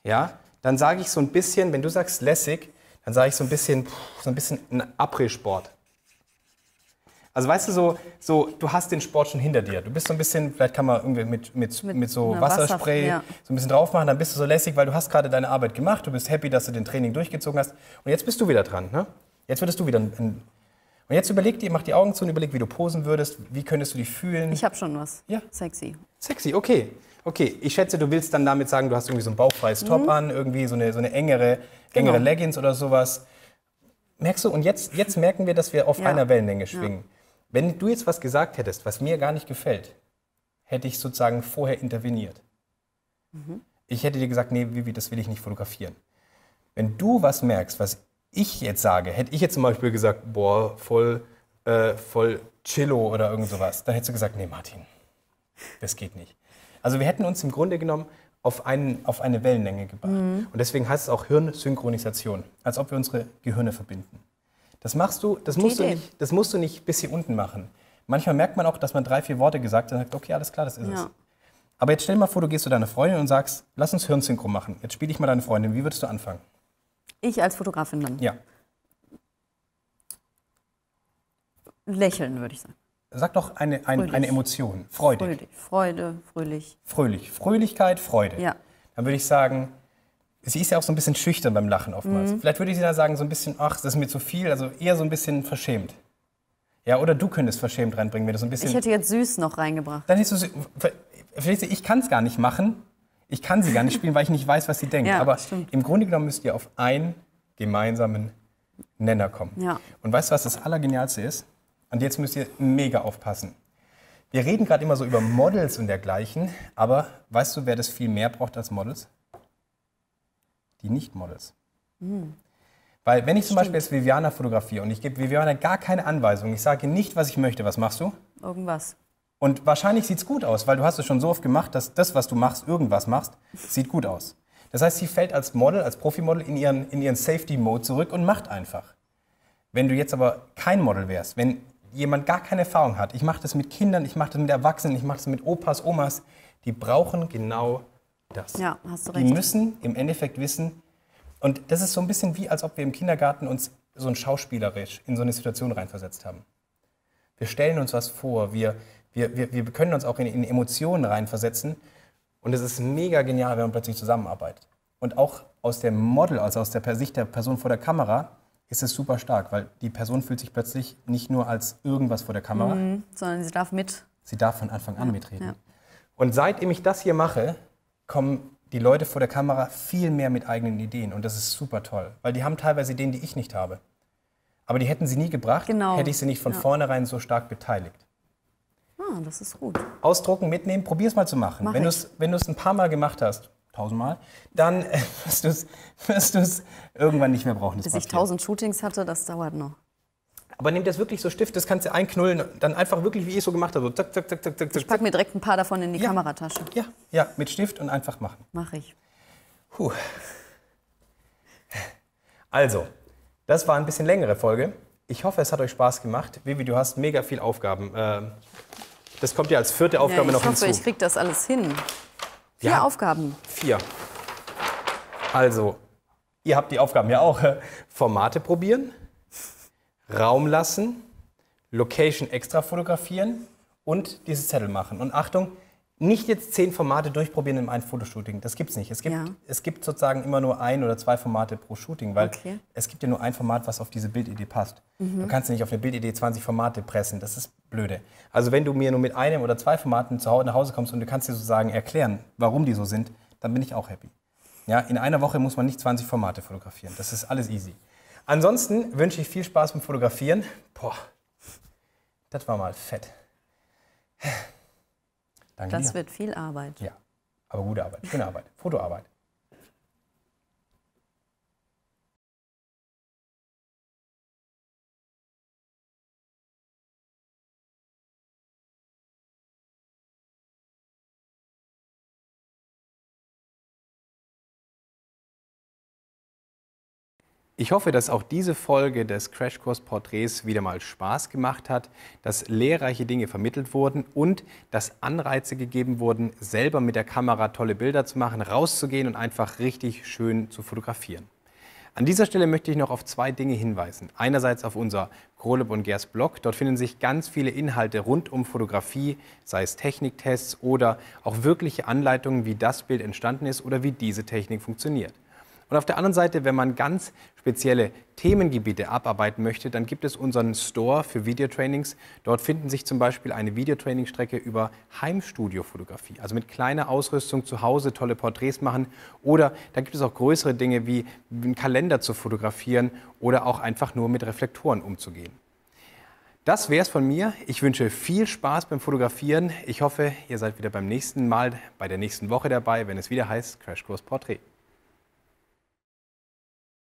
Speaker 1: Ja, dann sage ich so ein bisschen, wenn du sagst lässig, dann sage ich so ein bisschen, so ein bisschen ein Après-Sport. Also weißt du, so, so, du hast den Sport schon hinter dir. Du bist so ein bisschen, vielleicht kann man irgendwie mit, mit, mit, mit so Wasserspray Wasser, ja. so ein bisschen drauf machen, dann bist du so lässig, weil du hast gerade deine Arbeit gemacht, du bist happy, dass du den Training durchgezogen hast. Und jetzt bist du wieder dran. Ne? Jetzt würdest du wieder ein, und jetzt überleg dir, mach die Augen zu und überleg, wie du posen würdest, wie könntest du dich
Speaker 2: fühlen. Ich habe schon was. Ja. Sexy.
Speaker 1: Sexy, okay. Okay, ich schätze, du willst dann damit sagen, du hast irgendwie so ein bauchfreies mhm. Top an, irgendwie so eine, so eine engere, engere genau. Leggings oder sowas. Merkst du, und jetzt, jetzt merken wir, dass wir auf ja. einer Wellenlänge schwingen. Ja. Wenn du jetzt was gesagt hättest, was mir gar nicht gefällt, hätte ich sozusagen vorher interveniert. Mhm. Ich hätte dir gesagt, nee, Vivi, das will ich nicht fotografieren. Wenn du was merkst, was ich jetzt sage, hätte ich jetzt zum Beispiel gesagt, boah, voll, äh, voll Chillo oder irgend sowas, dann hättest du gesagt, nee, Martin, das geht nicht. Also wir hätten uns im Grunde genommen auf, einen, auf eine Wellenlänge gebracht. Mhm. Und deswegen heißt es auch Hirnsynchronisation, als ob wir unsere Gehirne verbinden. Das machst du, das musst du, nicht, das musst du nicht bis hier unten machen. Manchmal merkt man auch, dass man drei, vier Worte gesagt hat und sagt, okay, alles klar, das ist ja. es. Aber jetzt stell dir mal vor, du gehst zu deiner Freundin und sagst, lass uns Hirnsynchron machen. Jetzt spiele ich mal deine Freundin. Wie würdest du anfangen?
Speaker 2: Ich als Fotografin dann? Ja. Lächeln, würde ich sagen.
Speaker 1: Sag doch eine, ein, eine Emotion. Freudig. Fröhlich,
Speaker 2: Freude, fröhlich. Fröhlich.
Speaker 1: Fröhlichkeit, Freude. Ja. Dann würde ich sagen, sie ist ja auch so ein bisschen schüchtern beim Lachen oftmals. Mhm. Vielleicht würde ich sie da sagen, so ein bisschen, ach, das ist mir zu viel, also eher so ein bisschen verschämt. Ja, oder du könntest verschämt reinbringen, wenn du so ein bisschen. Ich hätte
Speaker 2: jetzt süß noch reingebracht. Dann
Speaker 1: hättest du. Verstehst du, ich kann es gar nicht machen. Ich kann sie gar nicht spielen, weil ich nicht weiß, was sie denkt. (laughs) Ja, Aber stimmt. im Grunde genommen müsst ihr auf einen gemeinsamen Nenner kommen. Ja. Und weißt du, was das Allergenialste ist? Und jetzt müsst ihr mega aufpassen. Wir reden gerade immer so über Models und dergleichen, aber weißt du, wer das viel mehr braucht als Models? Die Nicht-Models. Mhm. Weil wenn ich zum Stimmt. Beispiel jetzt Viviana fotografiere und ich gebe Viviana gar keine Anweisung, ich sage nicht, was ich möchte, was machst du? Irgendwas. Und wahrscheinlich sieht es gut aus, weil du hast es schon so oft gemacht, dass das, was du machst, irgendwas machst, sieht gut aus. Das heißt, sie fällt als Model, als Profimodel in ihren, in ihren Safety-Mode zurück und macht einfach. Wenn du jetzt aber kein Model wärst, wenn jemand gar keine Erfahrung hat, ich mache das mit Kindern, ich mache das mit Erwachsenen, ich mache das mit Opas, Omas, die brauchen genau das. Ja,
Speaker 2: hast du recht. Die müssen
Speaker 1: im Endeffekt wissen, und das ist so ein bisschen wie, als ob wir im Kindergarten uns so ein schauspielerisch in so eine Situation reinversetzt haben. Wir stellen uns was vor, wir, wir, wir, wir können uns auch in, in Emotionen reinversetzen und es ist mega genial, wenn man plötzlich zusammenarbeitet. Und auch aus der Model, also aus der Sicht der Person vor der Kamera, ist es super stark, weil die Person fühlt sich plötzlich nicht nur als irgendwas vor der Kamera, mhm,
Speaker 2: sondern sie darf mit.
Speaker 1: Sie darf von Anfang an ja, mitreden. Ja. Und seitdem ich das hier mache, kommen die Leute vor der Kamera viel mehr mit eigenen Ideen und das ist super toll, weil die haben teilweise Ideen, die ich nicht habe. Aber die hätten sie nie gebracht, genau. hätte ich sie nicht von ja. vornherein so stark beteiligt.
Speaker 2: Ah, das ist gut.
Speaker 1: Ausdrucken, mitnehmen, probier es mal zu machen. Mach wenn du es ein paar Mal gemacht hast, tausendmal, dann äh, wirst du es wirst irgendwann nicht mehr brauchen. Bis Papier. ich
Speaker 2: tausend Shootings hatte, das dauert noch.
Speaker 1: Aber nimm das wirklich so Stift, das kannst du einknullen, dann einfach wirklich, wie ich es so gemacht habe, so zack, zack, zack, zack, zack. Ich
Speaker 2: packe mir direkt ein paar davon in die ja. Kameratasche. Ja,
Speaker 1: ja, mit Stift und einfach machen.
Speaker 2: Mache ich. Puh.
Speaker 1: Also, das war ein bisschen längere Folge. Ich hoffe, es hat euch Spaß gemacht. Vivi, du hast mega viel Aufgaben. Ähm, das kommt ja als vierte Aufgabe ja, noch hoffe, hinzu. Ich hoffe, ich
Speaker 2: kriege das alles hin. Vier ja, Aufgaben.
Speaker 1: Vier. Also, ihr habt die Aufgaben ja auch. (laughs) Formate probieren, Raum lassen, Location extra fotografieren und diese Zettel machen. Und Achtung, nicht jetzt zehn Formate durchprobieren in einem Fotoshooting. Das gibt's nicht. Es gibt, ja. es gibt sozusagen immer nur ein oder zwei Formate pro Shooting, weil okay. es gibt ja nur ein Format, was auf diese Bildidee passt. Mhm. Du kannst nicht auf eine Bildidee 20 Formate pressen. Das ist blöde. Also wenn du mir nur mit einem oder zwei Formaten zu Hause nach Hause kommst und du kannst dir sozusagen erklären, warum die so sind, dann bin ich auch happy. Ja, in einer Woche muss man nicht 20 Formate fotografieren. Das ist alles easy. Ansonsten wünsche ich viel Spaß beim Fotografieren. Boah, das war mal fett. Danke das dir. wird viel Arbeit. Ja, aber gute Arbeit, schöne Arbeit, Fotoarbeit. Ich hoffe, dass auch diese Folge des Crashkurs Porträts wieder mal Spaß gemacht hat, dass lehrreiche Dinge vermittelt wurden und dass Anreize gegeben wurden, selber mit der Kamera tolle Bilder zu machen, rauszugehen und einfach richtig schön zu fotografieren. An dieser Stelle möchte ich noch auf zwei Dinge hinweisen. Einerseits auf unser Groleb und Gers Blog. Dort finden sich ganz viele Inhalte rund um Fotografie, sei es Techniktests oder auch wirkliche Anleitungen, wie das Bild entstanden ist oder wie diese Technik funktioniert. Und auf der anderen Seite, wenn man ganz spezielle Themengebiete abarbeiten möchte, dann gibt es unseren Store für Videotrainings. Dort finden sich zum Beispiel eine Videotrainingstrecke über Heimstudiofotografie, also mit kleiner Ausrüstung zu Hause tolle Porträts machen. Oder da gibt es auch größere Dinge wie einen Kalender zu fotografieren oder auch einfach nur mit Reflektoren umzugehen. Das wäre es von mir. Ich wünsche viel Spaß beim Fotografieren. Ich hoffe, ihr seid wieder beim nächsten Mal, bei der nächsten Woche dabei, wenn es wieder heißt Crash Course Portrait.